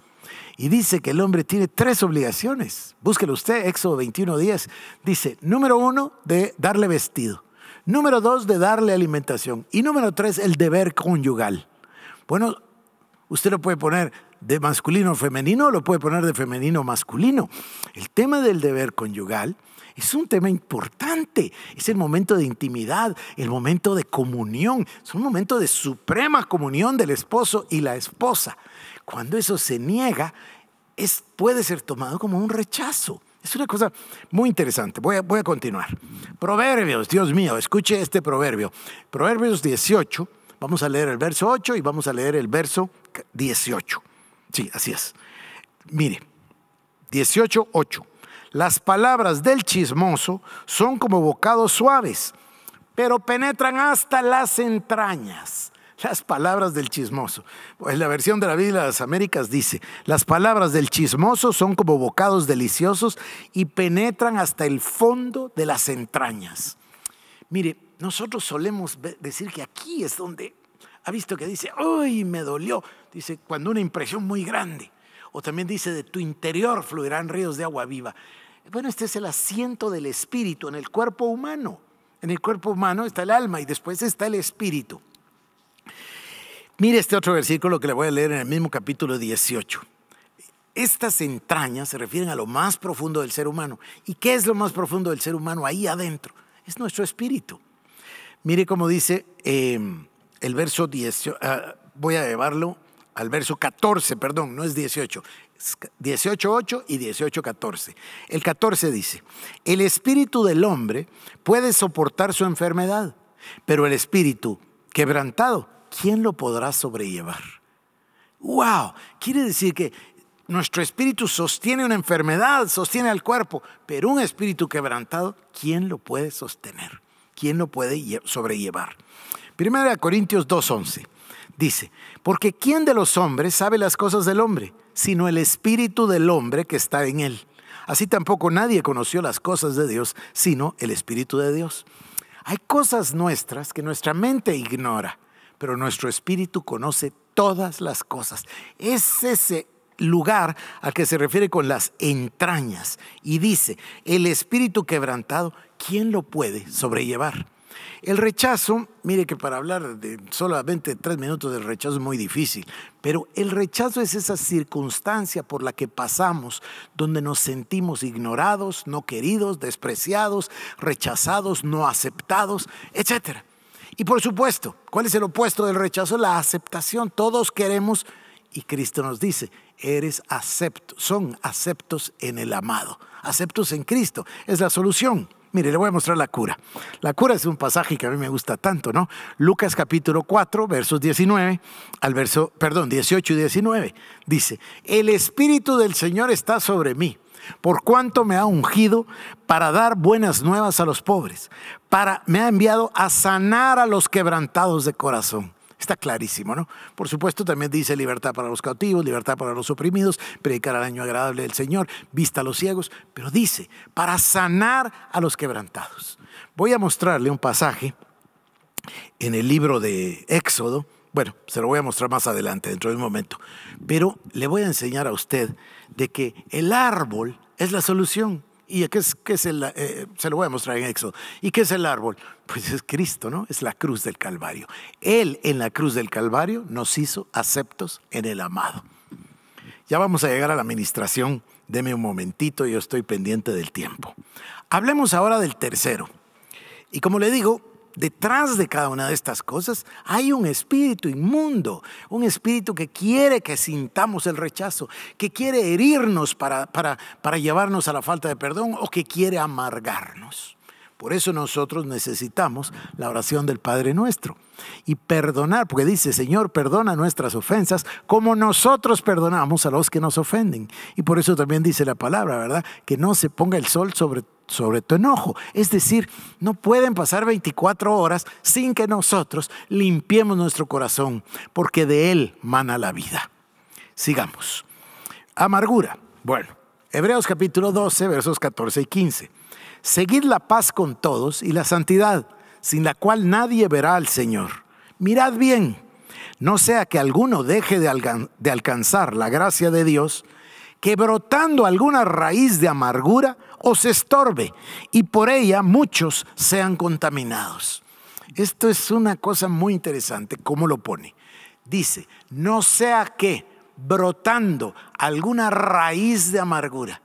Y dice que el hombre tiene tres obligaciones. Búsquelo usted, Éxodo 21.10. Dice, número uno, de darle vestido. Número dos, de darle alimentación. Y número tres, el deber conyugal. Bueno, usted lo puede poner de masculino o femenino o lo puede poner de femenino o masculino. El tema del deber conyugal es un tema importante. Es el momento de intimidad, el momento de comunión. Es un momento de suprema comunión del esposo y la esposa. Cuando eso se niega, es, puede ser tomado como un rechazo. Es una cosa muy interesante. Voy a, voy a continuar. Proverbios, Dios mío, escuche este proverbio. Proverbios 18. Vamos a leer el verso 8 y vamos a leer el verso 18. Sí, así es. Mire, 18, 8. Las palabras del chismoso son como bocados suaves, pero penetran hasta las entrañas. Las palabras del chismoso. Pues la versión de la Biblia de las Américas dice, las palabras del chismoso son como bocados deliciosos y penetran hasta el fondo de las entrañas. Mire, nosotros solemos decir que aquí es donde ha visto que dice, ¡ay, me dolió! Dice, cuando una impresión muy grande. O también dice, de tu interior fluirán ríos de agua viva. Bueno, este es el asiento del espíritu en el cuerpo humano. En el cuerpo humano está el alma y después está el espíritu. Mire este otro versículo que le voy a leer en el mismo capítulo 18. Estas entrañas se refieren a lo más profundo del ser humano. ¿Y qué es lo más profundo del ser humano ahí adentro? Es nuestro espíritu. Mire cómo dice em, el verso 18, ah, voy a llevarlo al verso 14, perdón, no es 18, 18.8 y 18.14. El 14 dice, el espíritu del hombre puede soportar su enfermedad, pero el espíritu quebrantado, ¿quién lo podrá sobrellevar? ¡Wow! Quiere decir que nuestro espíritu sostiene una enfermedad, sostiene al cuerpo, pero un espíritu quebrantado, ¿quién lo puede sostener? ¿Quién lo puede sobrellevar? Primera Corintios 2.11 dice, porque ¿quién de los hombres sabe las cosas del hombre? sino el espíritu del hombre que está en él. Así tampoco nadie conoció las cosas de Dios, sino el espíritu de Dios. Hay cosas nuestras que nuestra mente ignora, pero nuestro espíritu conoce todas las cosas. Es ese lugar al que se refiere con las entrañas y dice, el espíritu quebrantado, ¿quién lo puede sobrellevar? El rechazo, mire que para hablar de solamente tres minutos del rechazo es muy difícil, pero el rechazo es esa circunstancia por la que pasamos, donde nos sentimos ignorados, no queridos, despreciados, rechazados, no aceptados, etc. Y por supuesto, ¿cuál es el opuesto del rechazo? La aceptación. Todos queremos, y Cristo nos dice, eres acepto, son aceptos en el amado, aceptos en Cristo, es la solución. Mire, le voy a mostrar la cura. La cura es un pasaje que a mí me gusta tanto, ¿no? Lucas capítulo 4, versos 19 al verso, perdón, 18 y 19. Dice, el Espíritu del Señor está sobre mí, por cuanto me ha ungido para dar buenas nuevas a los pobres, para, me ha enviado a sanar a los quebrantados de corazón Está clarísimo, ¿no? Por supuesto, también dice libertad para los cautivos, libertad para los oprimidos, predicar al año agradable del Señor, vista a los ciegos, pero dice, para sanar a los quebrantados. Voy a mostrarle un pasaje en el libro de Éxodo. Bueno, se lo voy a mostrar más adelante, dentro de un momento. Pero le voy a enseñar a usted de que el árbol es la solución. ¿Y qué es, es el, eh, se lo voy a mostrar en Éxodo. ¿Y qué es el árbol? Pues es Cristo, ¿no? Es la cruz del Calvario. Él en la cruz del Calvario nos hizo aceptos en el amado. Ya vamos a llegar a la administración. Deme un momentito, yo estoy pendiente del tiempo. Hablemos ahora del tercero. Y como le digo, Detrás de cada una de estas cosas hay un espíritu inmundo, un espíritu que quiere que sintamos el rechazo, que quiere herirnos para, para, llevarnos a la falta de perdón o que quiere amargarnos. Por eso nosotros necesitamos la oración del Padre nuestro. Y perdonar, porque dice, Señor, perdona nuestras ofensas como nosotros perdonamos a los que nos ofenden. Y por eso también dice la palabra, ¿verdad? Que no se ponga el sol sobre sobre tu enojo. Es decir, no pueden pasar 24 horas sin que nosotros limpiemos nuestro corazón, porque de él mana la vida. Sigamos. Amargura. Bueno, Hebreos capítulo 12, versos 14 y 15. Seguid la paz con todos y la santidad, sin la cual nadie verá al Señor. Mirad bien, no sea que alguno deje de, de alcanzar la gracia de Dios, que brotando alguna raíz de amargura, o se estorbe y por ella muchos sean contaminados. Esto es una cosa muy interesante, ¿cómo lo pone? Dice, no sea que brotando alguna raíz de amargura.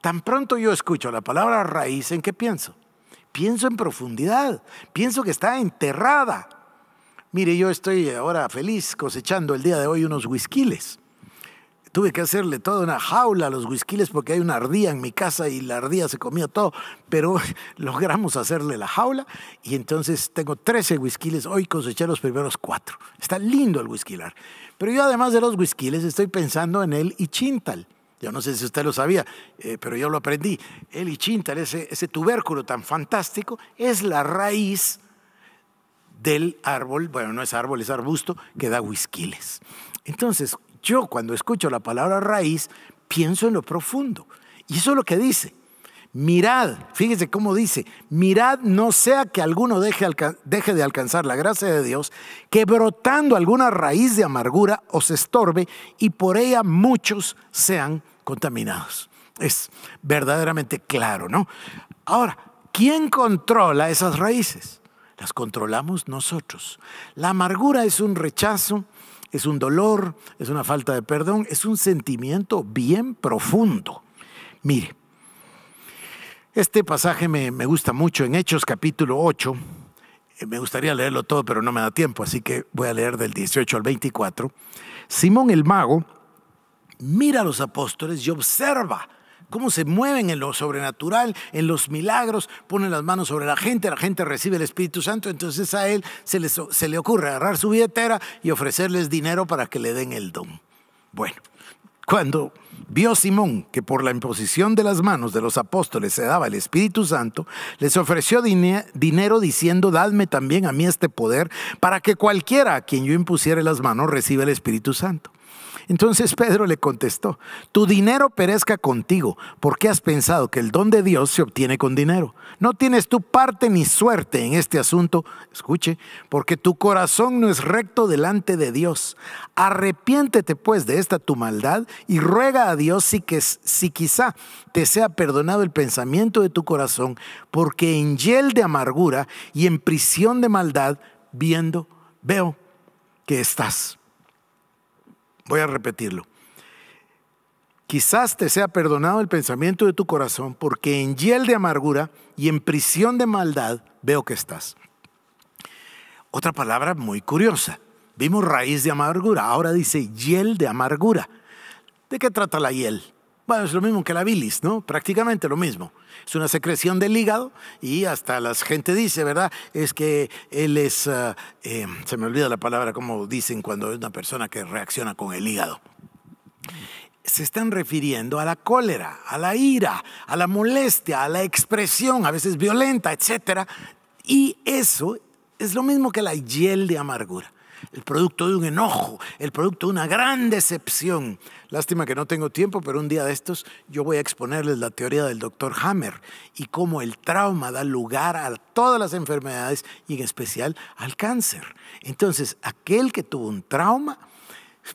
Tan pronto yo escucho la palabra raíz, ¿en qué pienso? Pienso en profundidad, pienso que está enterrada. Mire, yo estoy ahora feliz cosechando el día de hoy unos whiskiles Tuve que hacerle toda una jaula a los whiskiles porque hay una ardía en mi casa y la ardía se comió todo, pero logramos hacerle la jaula y entonces tengo 13 whiskiles. Hoy coseché los primeros cuatro. Está lindo el whiskilar. Pero yo además de los whiskiles estoy pensando en el ichintal. Yo no sé si usted lo sabía, eh, pero yo lo aprendí. El ichintal, ese, ese tubérculo tan fantástico, es la raíz del árbol, bueno, no es árbol, es arbusto, que da whiskiles. Entonces, yo cuando escucho la palabra raíz, pienso en lo profundo. Y eso es lo que dice. Mirad, fíjese cómo dice, mirad no sea que alguno deje, deje, de alcanzar la gracia de Dios, que brotando alguna raíz de amargura os estorbe y por ella muchos sean contaminados. Es verdaderamente claro, ¿no? Ahora, ¿quién controla esas raíces? Las controlamos nosotros. La amargura es un rechazo es un dolor, es una falta de perdón, es un sentimiento bien profundo. Mire, este pasaje me, me, gusta mucho en Hechos capítulo 8. Eh, me gustaría leerlo todo, pero no me da tiempo, así que voy a leer del 18 al 24. Simón el mago mira a los apóstoles y observa cómo se mueven en lo sobrenatural, en los milagros, ponen las manos sobre la gente, la gente recibe el Espíritu Santo, entonces a él se, le ocurre agarrar su billetera y ofrecerles dinero para que le den el don. Bueno, cuando vio Simón que por la imposición de las manos de los apóstoles se daba el Espíritu Santo, les ofreció dinero diciendo, dadme también a mí este poder, para que cualquiera a quien yo impusiere las manos reciba el Espíritu Santo. Entonces Pedro le contestó, tu dinero perezca contigo, porque has pensado que el don de Dios se obtiene con dinero. No tienes tu parte ni suerte en este asunto, escuche, porque tu corazón no es recto delante de Dios. Arrepiéntete pues de esta tu maldad y ruega a Dios si, que, si quizá te sea perdonado el pensamiento de tu corazón, porque en hiel de amargura y en prisión de maldad, viendo, veo que estás. Voy a repetirlo. Quizás te sea perdonado el pensamiento de tu corazón, porque en hiel de amargura y en prisión de maldad veo que estás. Otra palabra muy curiosa. Vimos raíz de amargura, ahora dice hiel de amargura. ¿De qué trata la hiel? Bueno, es lo mismo que la bilis, ¿no? Prácticamente lo mismo. Es una secreción del hígado y hasta la gente dice, ¿verdad? Es que él es, ah, em, se me olvida la palabra, como dicen cuando es una persona que reacciona con el hígado. Se están refiriendo a la cólera, a la ira, a la molestia, a la expresión, a veces violenta, etc. Y eso es lo mismo que la hiel de amargura el producto de un enojo, el producto de una gran decepción. Lástima que no tengo tiempo, pero un día de estos yo voy a exponerles la teoría del doctor Hammer y cómo el trauma da lugar a todas las enfermedades y en especial al cáncer. Entonces, aquel que tuvo un trauma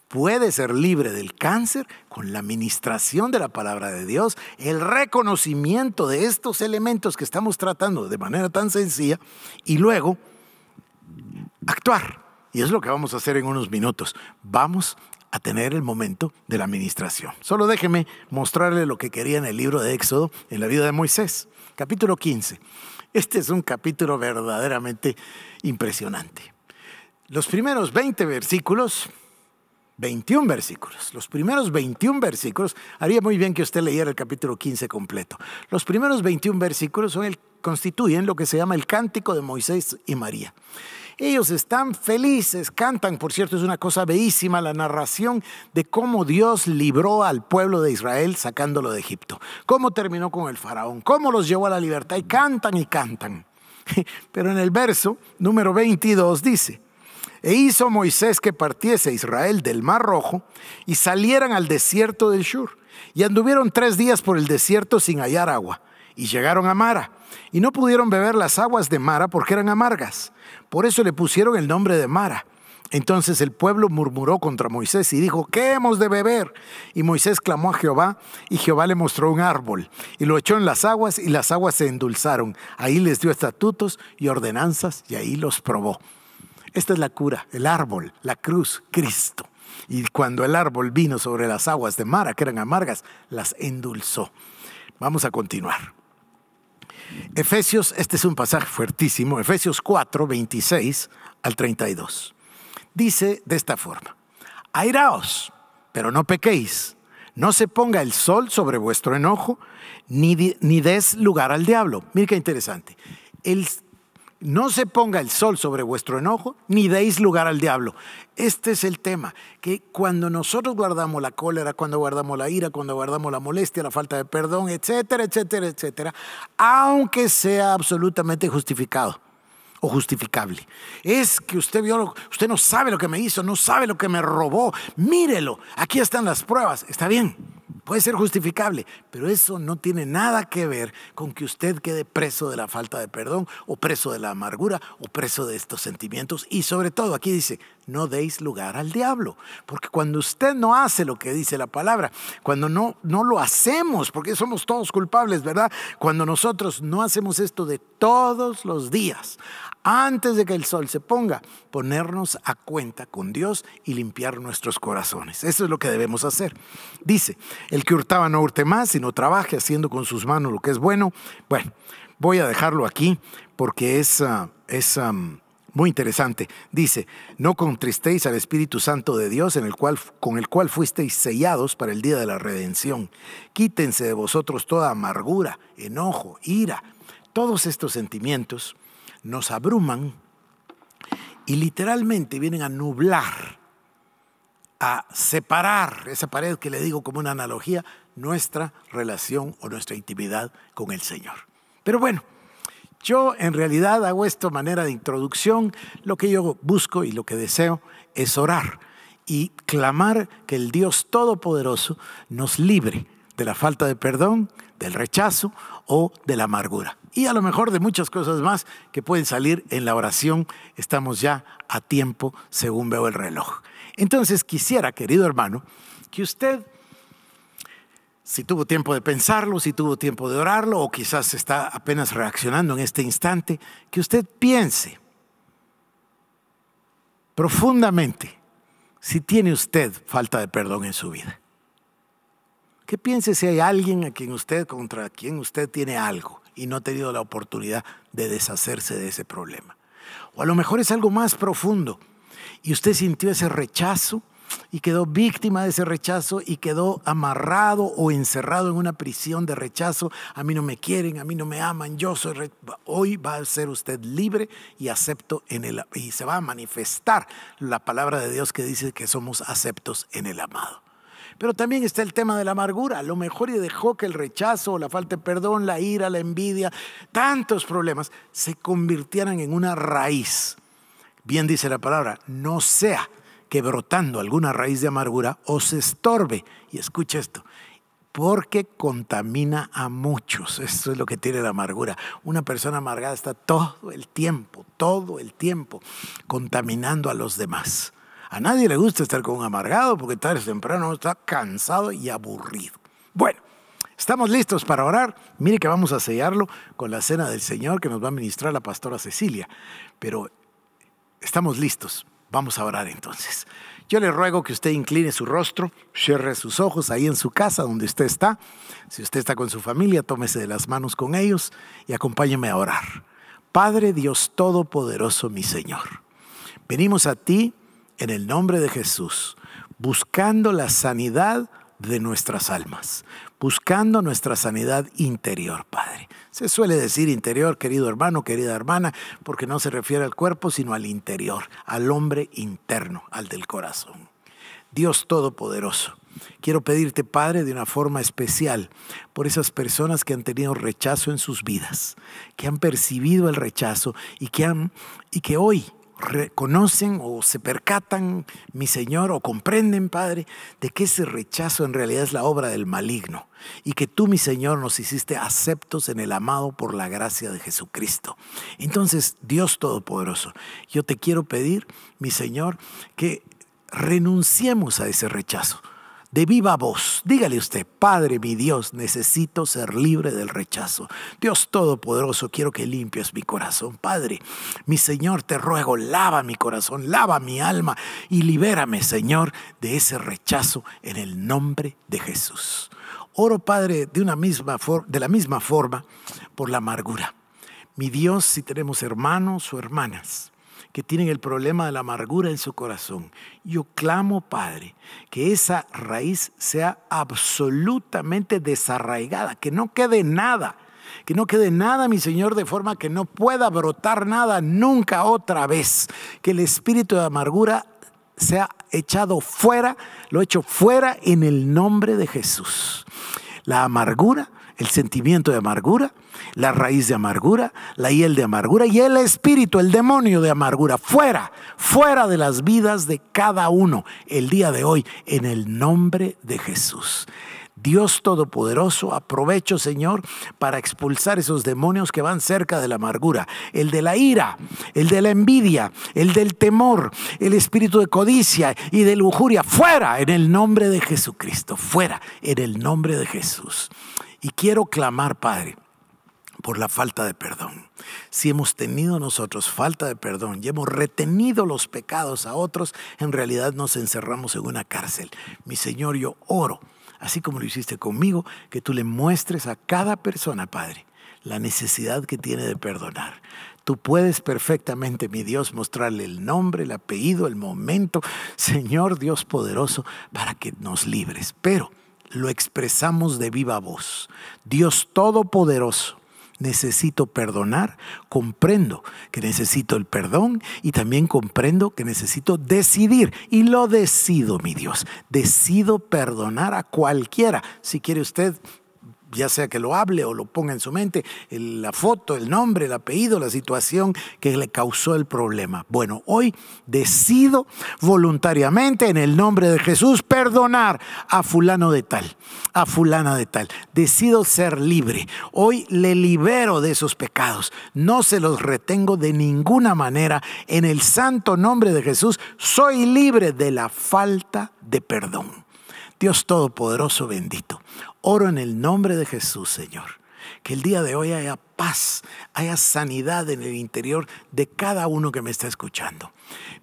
puede ser libre del cáncer con la administración de la palabra de Dios, el reconocimiento de estos elementos que estamos tratando de manera tan sencilla y luego actuar y es lo que vamos a hacer en unos minutos. Vamos a tener el momento de la administración. Solo déjeme mostrarle lo que quería en el libro de Éxodo, en la vida de Moisés, capítulo 15. Este es un capítulo verdaderamente impresionante. Los primeros 20 versículos, 21 versículos, los primeros 21 versículos, haría muy bien que usted leyera el capítulo 15 completo. Los primeros 21 versículos son el, constituyen lo que se llama el cántico de Moisés y María. Ellos están felices, cantan, por cierto, es una cosa bellísima la narración de cómo Dios libró al pueblo de Israel sacándolo de Egipto, cómo terminó con el faraón, cómo los llevó a la libertad y cantan y cantan. Pero en el verso número 22 dice, e hizo Moisés que partiese Israel del Mar Rojo y salieran al desierto del Shur. Y anduvieron tres días por el desierto sin hallar agua. Y llegaron a Mara y no pudieron beber las aguas de Mara porque eran amargas. Por eso le pusieron el nombre de Mara. Entonces el pueblo murmuró contra Moisés y dijo, ¿qué hemos de beber? Y Moisés clamó a Jehová y Jehová le mostró un árbol y lo echó en las aguas y las aguas se endulzaron. Ahí les dio estatutos y ordenanzas y ahí los probó. Esta es la cura, el árbol, la cruz, Cristo. Y cuando el árbol vino sobre las aguas de Mara, que eran amargas, las endulzó. Vamos a continuar. Efesios, este es un pasaje fuertísimo, Efesios 4, 26 al 32. Dice de esta forma, airaos, pero no pequéis, no se ponga el sol sobre vuestro enojo, ni, ni des lugar al diablo. Mira qué interesante. El no se ponga el sol sobre vuestro enojo, ni deis lugar al diablo. Este es el tema, que cuando nosotros guardamos la cólera, cuando guardamos la ira, cuando guardamos la molestia, la falta de perdón, etcétera, etcétera, etcétera, aunque sea absolutamente justificado o justificable. Es que usted vio, usted no sabe lo que me hizo, no sabe lo que me robó. Mírelo, aquí están las pruebas, está bien. Puede ser justificable, pero eso no tiene nada que ver con que usted quede preso de la falta de perdón o preso de la amargura o preso de estos sentimientos. Y sobre todo, aquí dice, no deis lugar al diablo, porque cuando usted no hace lo que dice la palabra, cuando no, no lo hacemos, porque somos todos culpables, ¿verdad? Cuando nosotros no hacemos esto de todos los días, antes de que el sol se ponga, ponernos a cuenta con Dios y limpiar nuestros corazones. Eso es lo que debemos hacer. Dice, el que hurtaba no hurte más, sino trabaje haciendo con sus manos lo que es bueno. Bueno, voy a dejarlo aquí porque es, ah, es muy interesante. Dice, no contristéis al Espíritu Santo de Dios, en el cual, con el cual fuisteis sellados para el día de la redención. Quítense de vosotros toda amargura, enojo, ira, todos estos sentimientos nos abruman y literalmente vienen a nublar, a separar esa pared que le digo como una analogía, nuestra relación o nuestra intimidad con el Señor. Pero bueno, yo en realidad hago esto manera de introducción. Lo que yo busco y lo que deseo es orar y clamar que el Dios Todopoderoso nos libre de la falta de perdón, del rechazo o de la amargura. Y a lo mejor de muchas cosas más que pueden salir en la oración. Estamos ya a tiempo según veo el reloj. Entonces quisiera, querido hermano, que usted, si tuvo tiempo de pensarlo, si tuvo tiempo de orarlo, o quizás está apenas reaccionando en este instante, que usted piense profundamente si tiene usted falta de perdón en su vida. ¿Qué piense si hay alguien a quien usted, contra quien usted tiene algo y no ha tenido la oportunidad de deshacerse de ese problema. O a lo mejor es algo más profundo y usted sintió ese rechazo y quedó víctima de ese rechazo y quedó amarrado o encerrado en una prisión de rechazo. A mí no me quieren, a mí no me aman, yo soy... Hoy va a ser usted libre y acepto en el... Y se va a manifestar la palabra de Dios que dice que somos aceptos en el amado. Pero también está el tema de la amargura. A lo mejor y dejó que el rechazo, la falta de perdón, la ira, la envidia, tantos problemas se convirtieran en una raíz. Bien dice la palabra, no sea que brotando alguna raíz de amargura os estorbe. Y escucha esto, porque contamina a muchos. eso es lo que tiene la amargura. Una persona amargada está todo el tiempo, todo el tiempo contaminando a los demás. A nadie le gusta estar con un amargado porque tarde o temprano está cansado y aburrido. Bueno, estamos listos para orar. Mire que vamos a sellarlo con la cena del Señor que nos va a ministrar la pastora Cecilia. Pero estamos listos. Vamos a orar entonces. Yo le ruego que usted incline su rostro, cierre sus ojos ahí en su casa donde usted está. Si usted está con su familia, tómese de las manos con ellos y acompáñeme a orar. Padre Dios Todopoderoso, mi Señor, venimos a ti en el nombre de Jesús, buscando la sanidad de nuestras almas, buscando nuestra sanidad interior, Padre. Se suele decir interior, querido hermano, querida hermana, porque no se refiere al cuerpo, sino al interior, al hombre interno, al del corazón. Dios Todopoderoso. Quiero pedirte, Padre, de una forma especial por esas personas que han tenido rechazo en sus vidas, que han percibido el rechazo y que, han, y que hoy reconocen o se percatan, mi Señor, o comprenden, Padre, de que ese rechazo en realidad es la obra del maligno y que tú, mi Señor, nos hiciste aceptos en el amado por la gracia de Jesucristo. Entonces, Dios Todopoderoso, yo te quiero pedir, mi Señor, que renunciemos a ese rechazo de viva voz. Dígale usted, Padre mi Dios, necesito ser libre del rechazo. Dios Todopoderoso, quiero que limpies mi corazón. Padre, mi Señor, te ruego, lava mi corazón, lava mi alma y libérame, Señor, de ese rechazo en el nombre de Jesús. Oro, Padre, de, una misma de la misma forma por la amargura. Mi Dios, si tenemos hermanos o hermanas que tienen el problema de la amargura en su corazón. Yo clamo, Padre, que esa raíz sea absolutamente desarraigada, que no quede nada, que no quede nada, mi Señor, de forma que no pueda brotar nada nunca otra vez, que el espíritu de amargura sea echado fuera, lo hecho fuera en el nombre de Jesús. La amargura el sentimiento de amargura, la raíz de amargura, la hiel de amargura y el espíritu, el demonio de amargura, fuera, fuera de las vidas de cada uno el día de hoy, en el nombre de Jesús. Dios Todopoderoso, aprovecho, Señor, para expulsar esos demonios que van cerca de la amargura, el de la ira, el de la envidia, el del temor, el espíritu de codicia y de lujuria, fuera en el nombre de Jesucristo, fuera en el nombre de Jesús. Y quiero clamar, Padre, por la falta de perdón. Si hemos tenido nosotros falta de perdón y hemos retenido los pecados a otros, en realidad nos encerramos en una cárcel. Mi Señor, yo oro, así como lo hiciste conmigo, que tú le muestres a cada persona, Padre, la necesidad que tiene de perdonar. Tú puedes perfectamente, mi Dios, mostrarle el nombre, el apellido, el momento, Señor Dios poderoso, para que nos libres. Pero lo expresamos de viva voz. Dios Todopoderoso, necesito perdonar, comprendo que necesito el perdón y también comprendo que necesito decidir y lo decido, mi Dios. Decido perdonar a cualquiera. Si quiere usted, ya sea que lo hable o lo ponga en su mente, la foto, el nombre, el apellido, la situación que le causó el problema. Bueno, hoy decido voluntariamente en el nombre de Jesús perdonar a fulano de tal, a fulana de tal. Decido ser libre. Hoy le libero de esos pecados. No se los retengo de ninguna manera. En el santo nombre de Jesús soy libre de la falta de perdón. Dios Todopoderoso bendito. Oro en el nombre de Jesús, Señor. Que el día de hoy haya paz, haya sanidad en el interior de cada uno que me está escuchando.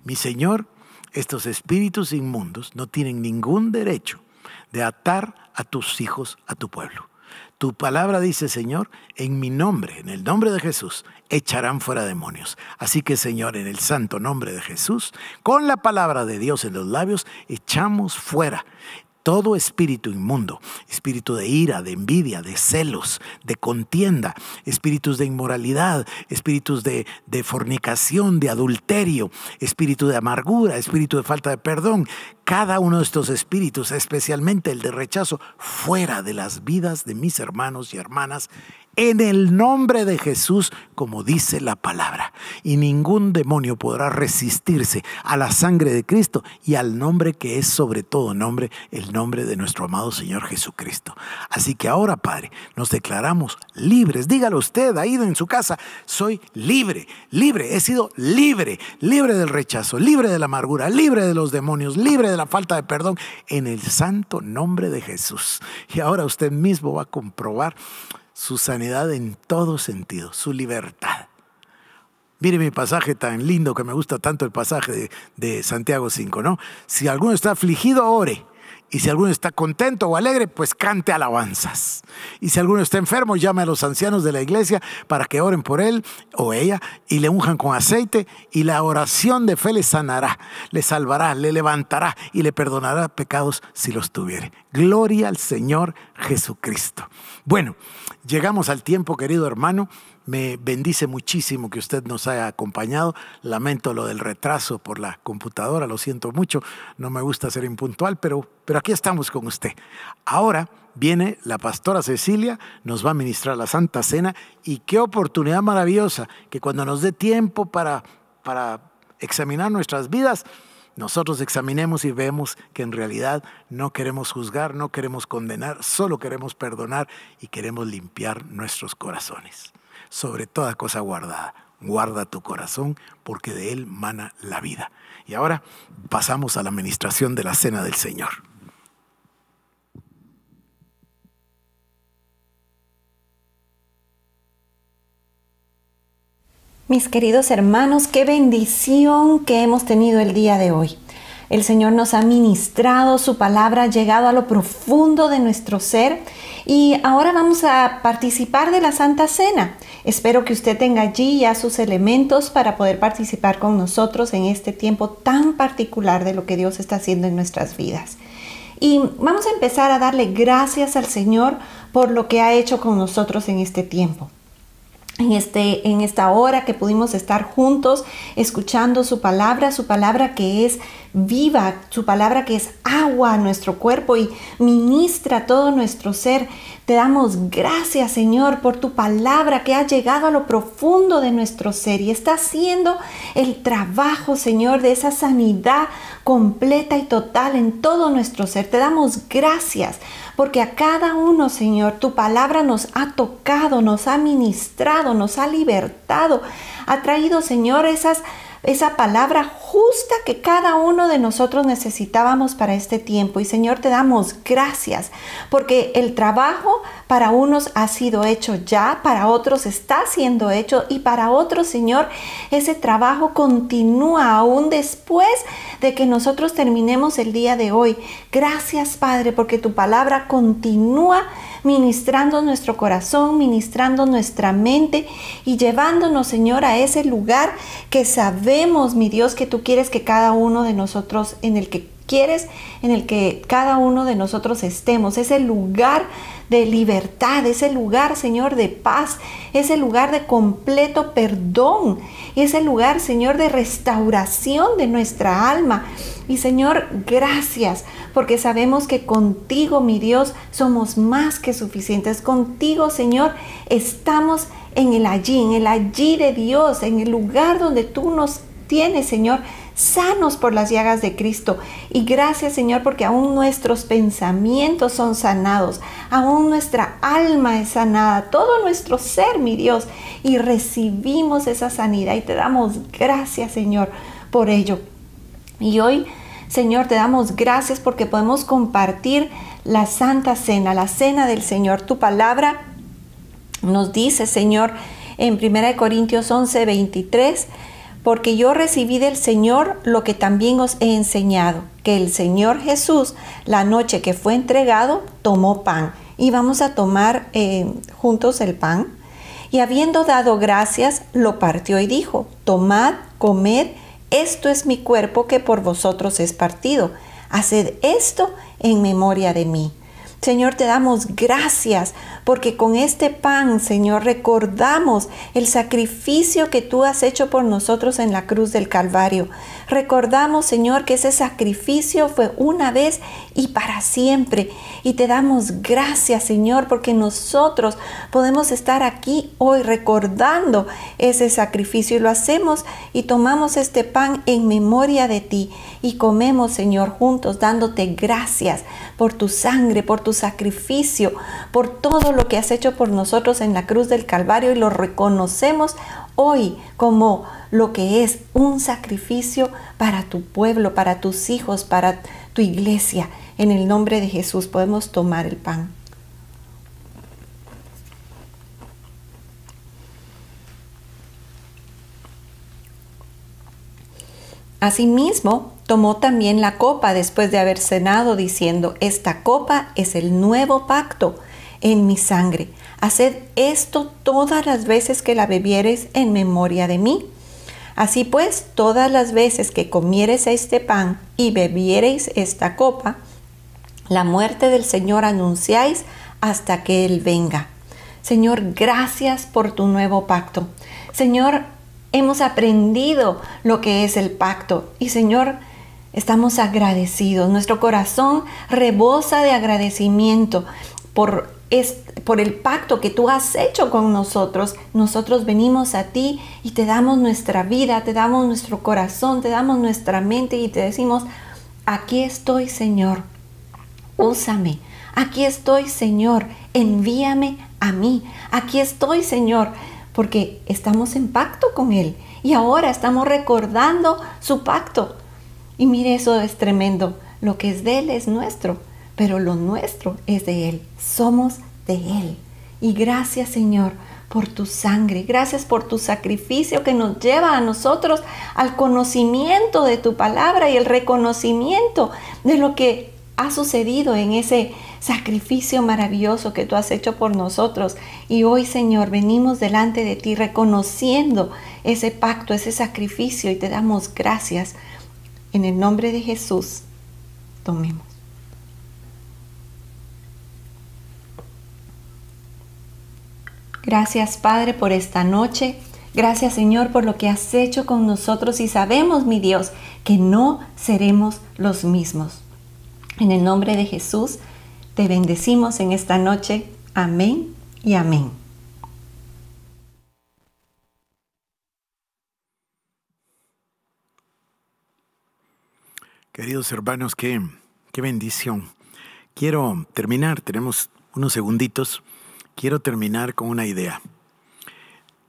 Mi Señor, estos espíritus inmundos no tienen ningún derecho de atar a tus hijos, a tu pueblo. Tu palabra dice, Señor, en mi nombre, en el nombre de Jesús, echarán fuera demonios. Así que, Señor, en el santo nombre de Jesús, con la palabra de Dios en los labios, echamos fuera todo espíritu inmundo, espíritu de ira, de envidia, de celos, de contienda, espíritus de inmoralidad, espíritus de, de fornicación, de adulterio, espíritu de amargura, espíritu de falta de perdón. Cada uno de estos espíritus, especialmente el de rechazo, fuera de las vidas de mis hermanos y hermanas en el nombre de Jesús, como dice la palabra. Y ningún demonio podrá resistirse a la sangre de Cristo y al nombre que es sobre todo nombre, el nombre de nuestro amado Señor Jesucristo. Así que ahora, Padre, nos declaramos libres. Dígalo usted, ahí en su casa, soy libre, libre, he sido libre, libre del rechazo, libre de la amargura, libre de los demonios, libre de la falta de perdón, en el santo nombre de Jesús. Y ahora usted mismo va a comprobar su sanidad en todo sentido, su libertad. Mire mi pasaje tan lindo que me gusta tanto el pasaje de, Santiago 5, ¿no? Si alguno está afligido, ore. Y si alguno está contento o alegre, pues cante alabanzas. Y si alguno está enfermo, llame a los ancianos de la iglesia para que oren por él o ella y le unjan con aceite y la oración de fe le sanará, le salvará, le levantará y le perdonará pecados si los tuviere. Gloria al Señor Jesucristo. Bueno, llegamos al tiempo, querido hermano. Me bendice muchísimo que usted nos haya acompañado. Lamento lo del retraso por la computadora, lo siento mucho. No me gusta ser impuntual, pero, pero aquí estamos con usted. Ahora viene la pastora Cecilia, nos va a ministrar la Santa Cena y qué oportunidad maravillosa que cuando nos dé tiempo para, para examinar nuestras vidas, nosotros examinemos y vemos que en realidad no queremos juzgar, no queremos condenar, solo queremos perdonar y queremos limpiar nuestros corazones. Sobre toda cosa guardada, guarda tu corazón porque de él mana la vida. Y ahora pasamos a la administración de la cena del Señor. Mis queridos hermanos, qué bendición que hemos tenido el día de hoy. El Señor nos ha ministrado, su palabra ha llegado a lo profundo de nuestro ser y ahora vamos a participar de la Santa Cena. Espero que usted tenga allí ya sus elementos para poder participar con nosotros en este tiempo tan particular de lo que Dios está haciendo en nuestras vidas. Y vamos a empezar a darle gracias al Señor por lo que ha hecho con nosotros en este tiempo en, este, en esta hora que pudimos estar juntos escuchando su palabra, su palabra que es viva, su palabra que es agua a nuestro cuerpo y ministra todo nuestro ser. Te damos gracias, Señor, por tu palabra que ha llegado a lo profundo de nuestro ser y está haciendo el trabajo, Señor, de esa sanidad completa y total en todo nuestro ser. Te damos gracias porque a cada uno, Señor, tu palabra nos ha tocado, nos ha ministrado, nos ha libertado, ha traído, Señor, esas esa palabra justa que cada uno de nosotros necesitábamos para este tiempo. Y Señor, te damos gracias porque el trabajo para unos ha sido hecho ya, para otros está siendo hecho y para otros, Señor, ese trabajo continúa aún después de que nosotros terminemos el día de hoy. Gracias, Padre, porque tu palabra continúa ministrando nuestro corazón, ministrando nuestra mente y llevándonos, Señor, a ese lugar que sabemos, mi Dios, que tú quieres que cada uno de nosotros, en el que quieres, en el que cada uno de nosotros estemos, ese lugar de libertad, ese lugar, Señor, de paz, ese lugar de completo perdón, ese lugar, Señor, de restauración de nuestra alma. Y Señor, gracias porque sabemos que contigo, mi Dios, somos más que suficientes. Contigo, Señor, estamos en el allí, en el allí de Dios, en el lugar donde tú nos tienes, Señor, sanos por las llagas de Cristo. Y gracias, Señor, porque aún nuestros pensamientos son sanados, aún nuestra alma es sanada, todo nuestro ser, mi Dios, y recibimos esa sanidad y te damos gracias, Señor, por ello. Y hoy Señor, te damos gracias porque podemos compartir la Santa Cena, la Cena del Señor. Tu palabra nos dice, Señor, en 1 Corintios 11, 23, porque yo recibí del Señor lo que también os he enseñado, que el Señor Jesús, la noche que fue entregado, tomó pan. Y vamos a tomar eh, juntos el pan. Y habiendo dado gracias, lo partió y dijo, tomad, comed, esto es mi cuerpo que por vosotros es partido. Haced esto en memoria de mí. Señor, te damos gracias porque con este pan, Señor, recordamos el sacrificio que tú has hecho por nosotros en la cruz del Calvario. Recordamos, Señor, que ese sacrificio fue una vez y para siempre. Y te damos gracias, Señor, porque nosotros podemos estar aquí hoy recordando ese sacrificio y lo hacemos y tomamos este pan en memoria de ti y comemos, Señor, juntos dándote gracias por tu sangre, por tu tu sacrificio, por todo lo que has hecho por nosotros en la cruz del Calvario y lo reconocemos hoy como lo que es un sacrificio para tu pueblo, para tus hijos, para tu iglesia. En el nombre de Jesús podemos tomar el pan. Asimismo, Tomó también la copa después de haber cenado, diciendo, esta copa es el nuevo pacto en mi sangre. Haced esto todas las veces que la bebieres en memoria de mí. Así pues, todas las veces que comiereis este pan y bebiereis esta copa, la muerte del Señor anunciáis hasta que Él venga. Señor, gracias por tu nuevo pacto. Señor, hemos aprendido lo que es el pacto. Y Señor, Estamos agradecidos, nuestro corazón rebosa de agradecimiento por, por el pacto que tú has hecho con nosotros. Nosotros venimos a ti y te damos nuestra vida, te damos nuestro corazón, te damos nuestra mente y te decimos, aquí estoy Señor, úsame, aquí estoy Señor, envíame a mí, aquí estoy Señor, porque estamos en pacto con Él y ahora estamos recordando su pacto y mire, eso es tremendo. Lo que es de Él es nuestro, pero lo nuestro es de Él. Somos de Él. Y gracias Señor por tu sangre, gracias por tu sacrificio que nos lleva a nosotros al conocimiento de tu palabra y el reconocimiento de lo que ha sucedido en ese sacrificio maravilloso que tú has hecho por nosotros. Y hoy, Señor, venimos delante de ti reconociendo ese pacto, ese sacrificio y te damos gracias en el nombre de Jesús, tomemos. Gracias Padre por esta noche. Gracias Señor por lo que has hecho con nosotros y sabemos, mi Dios, que no seremos los mismos. En el nombre de Jesús, te bendecimos en esta noche. Amén y amén. Queridos hermanos, qué, bendición. Quiero terminar, tenemos unos segunditos, quiero terminar con una idea.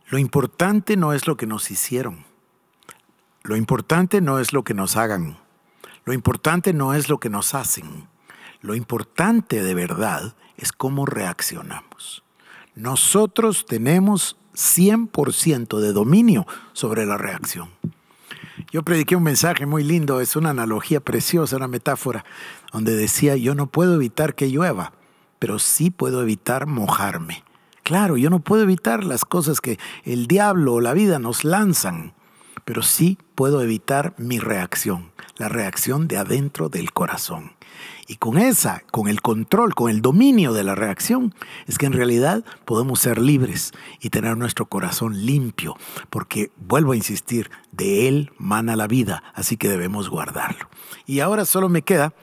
Lo importante no es lo que nos hicieron. Lo importante no es lo que nos hagan. Lo importante no es lo que nos hacen. Lo importante de verdad es cómo reaccionamos. Nosotros tenemos 100% de dominio sobre la reacción. Yo prediqué un mensaje muy lindo, es una analogía preciosa, una metáfora, donde decía, yo no puedo evitar que llueva, pero sí puedo evitar mojarme. Claro, yo no puedo evitar las cosas que el diablo o la vida nos lanzan, pero sí puedo evitar mi reacción, la reacción de adentro del corazón. Y con esa, con el control, con el dominio de la reacción, es que en realidad podemos ser libres y tener nuestro corazón limpio, porque, vuelvo a insistir, de él mana la vida, así que debemos guardarlo. Y ahora solo me queda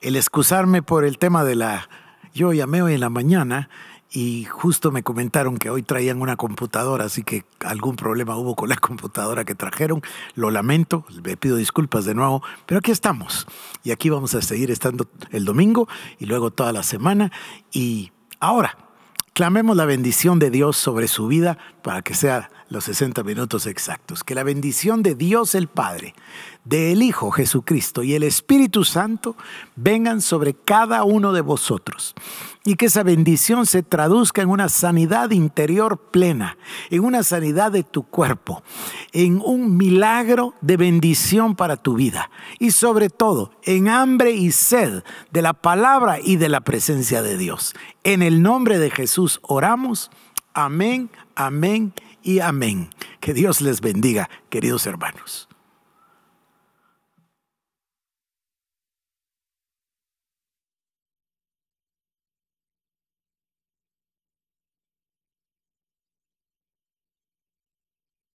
el excusarme por el tema de la... Yo llamé hoy en la mañana y justo me comentaron que hoy traían una computadora, así que algún problema hubo con la computadora que trajeron. Lo lamento, le pido disculpas de nuevo, pero aquí estamos y aquí vamos a seguir estando el domingo y luego toda la semana. Y ahora, clamemos la bendición de Dios sobre su vida para que sea los 60 minutos exactos. Que la bendición de Dios el Padre del Hijo Jesucristo y el Espíritu Santo vengan sobre cada uno de vosotros y que esa bendición se traduzca en una sanidad interior plena, en una sanidad de tu cuerpo, en un milagro de bendición para tu vida y sobre todo en hambre y sed de la palabra y de la presencia de Dios. En el nombre de Jesús oramos. Amén, amén y amén. Que Dios les bendiga, queridos hermanos.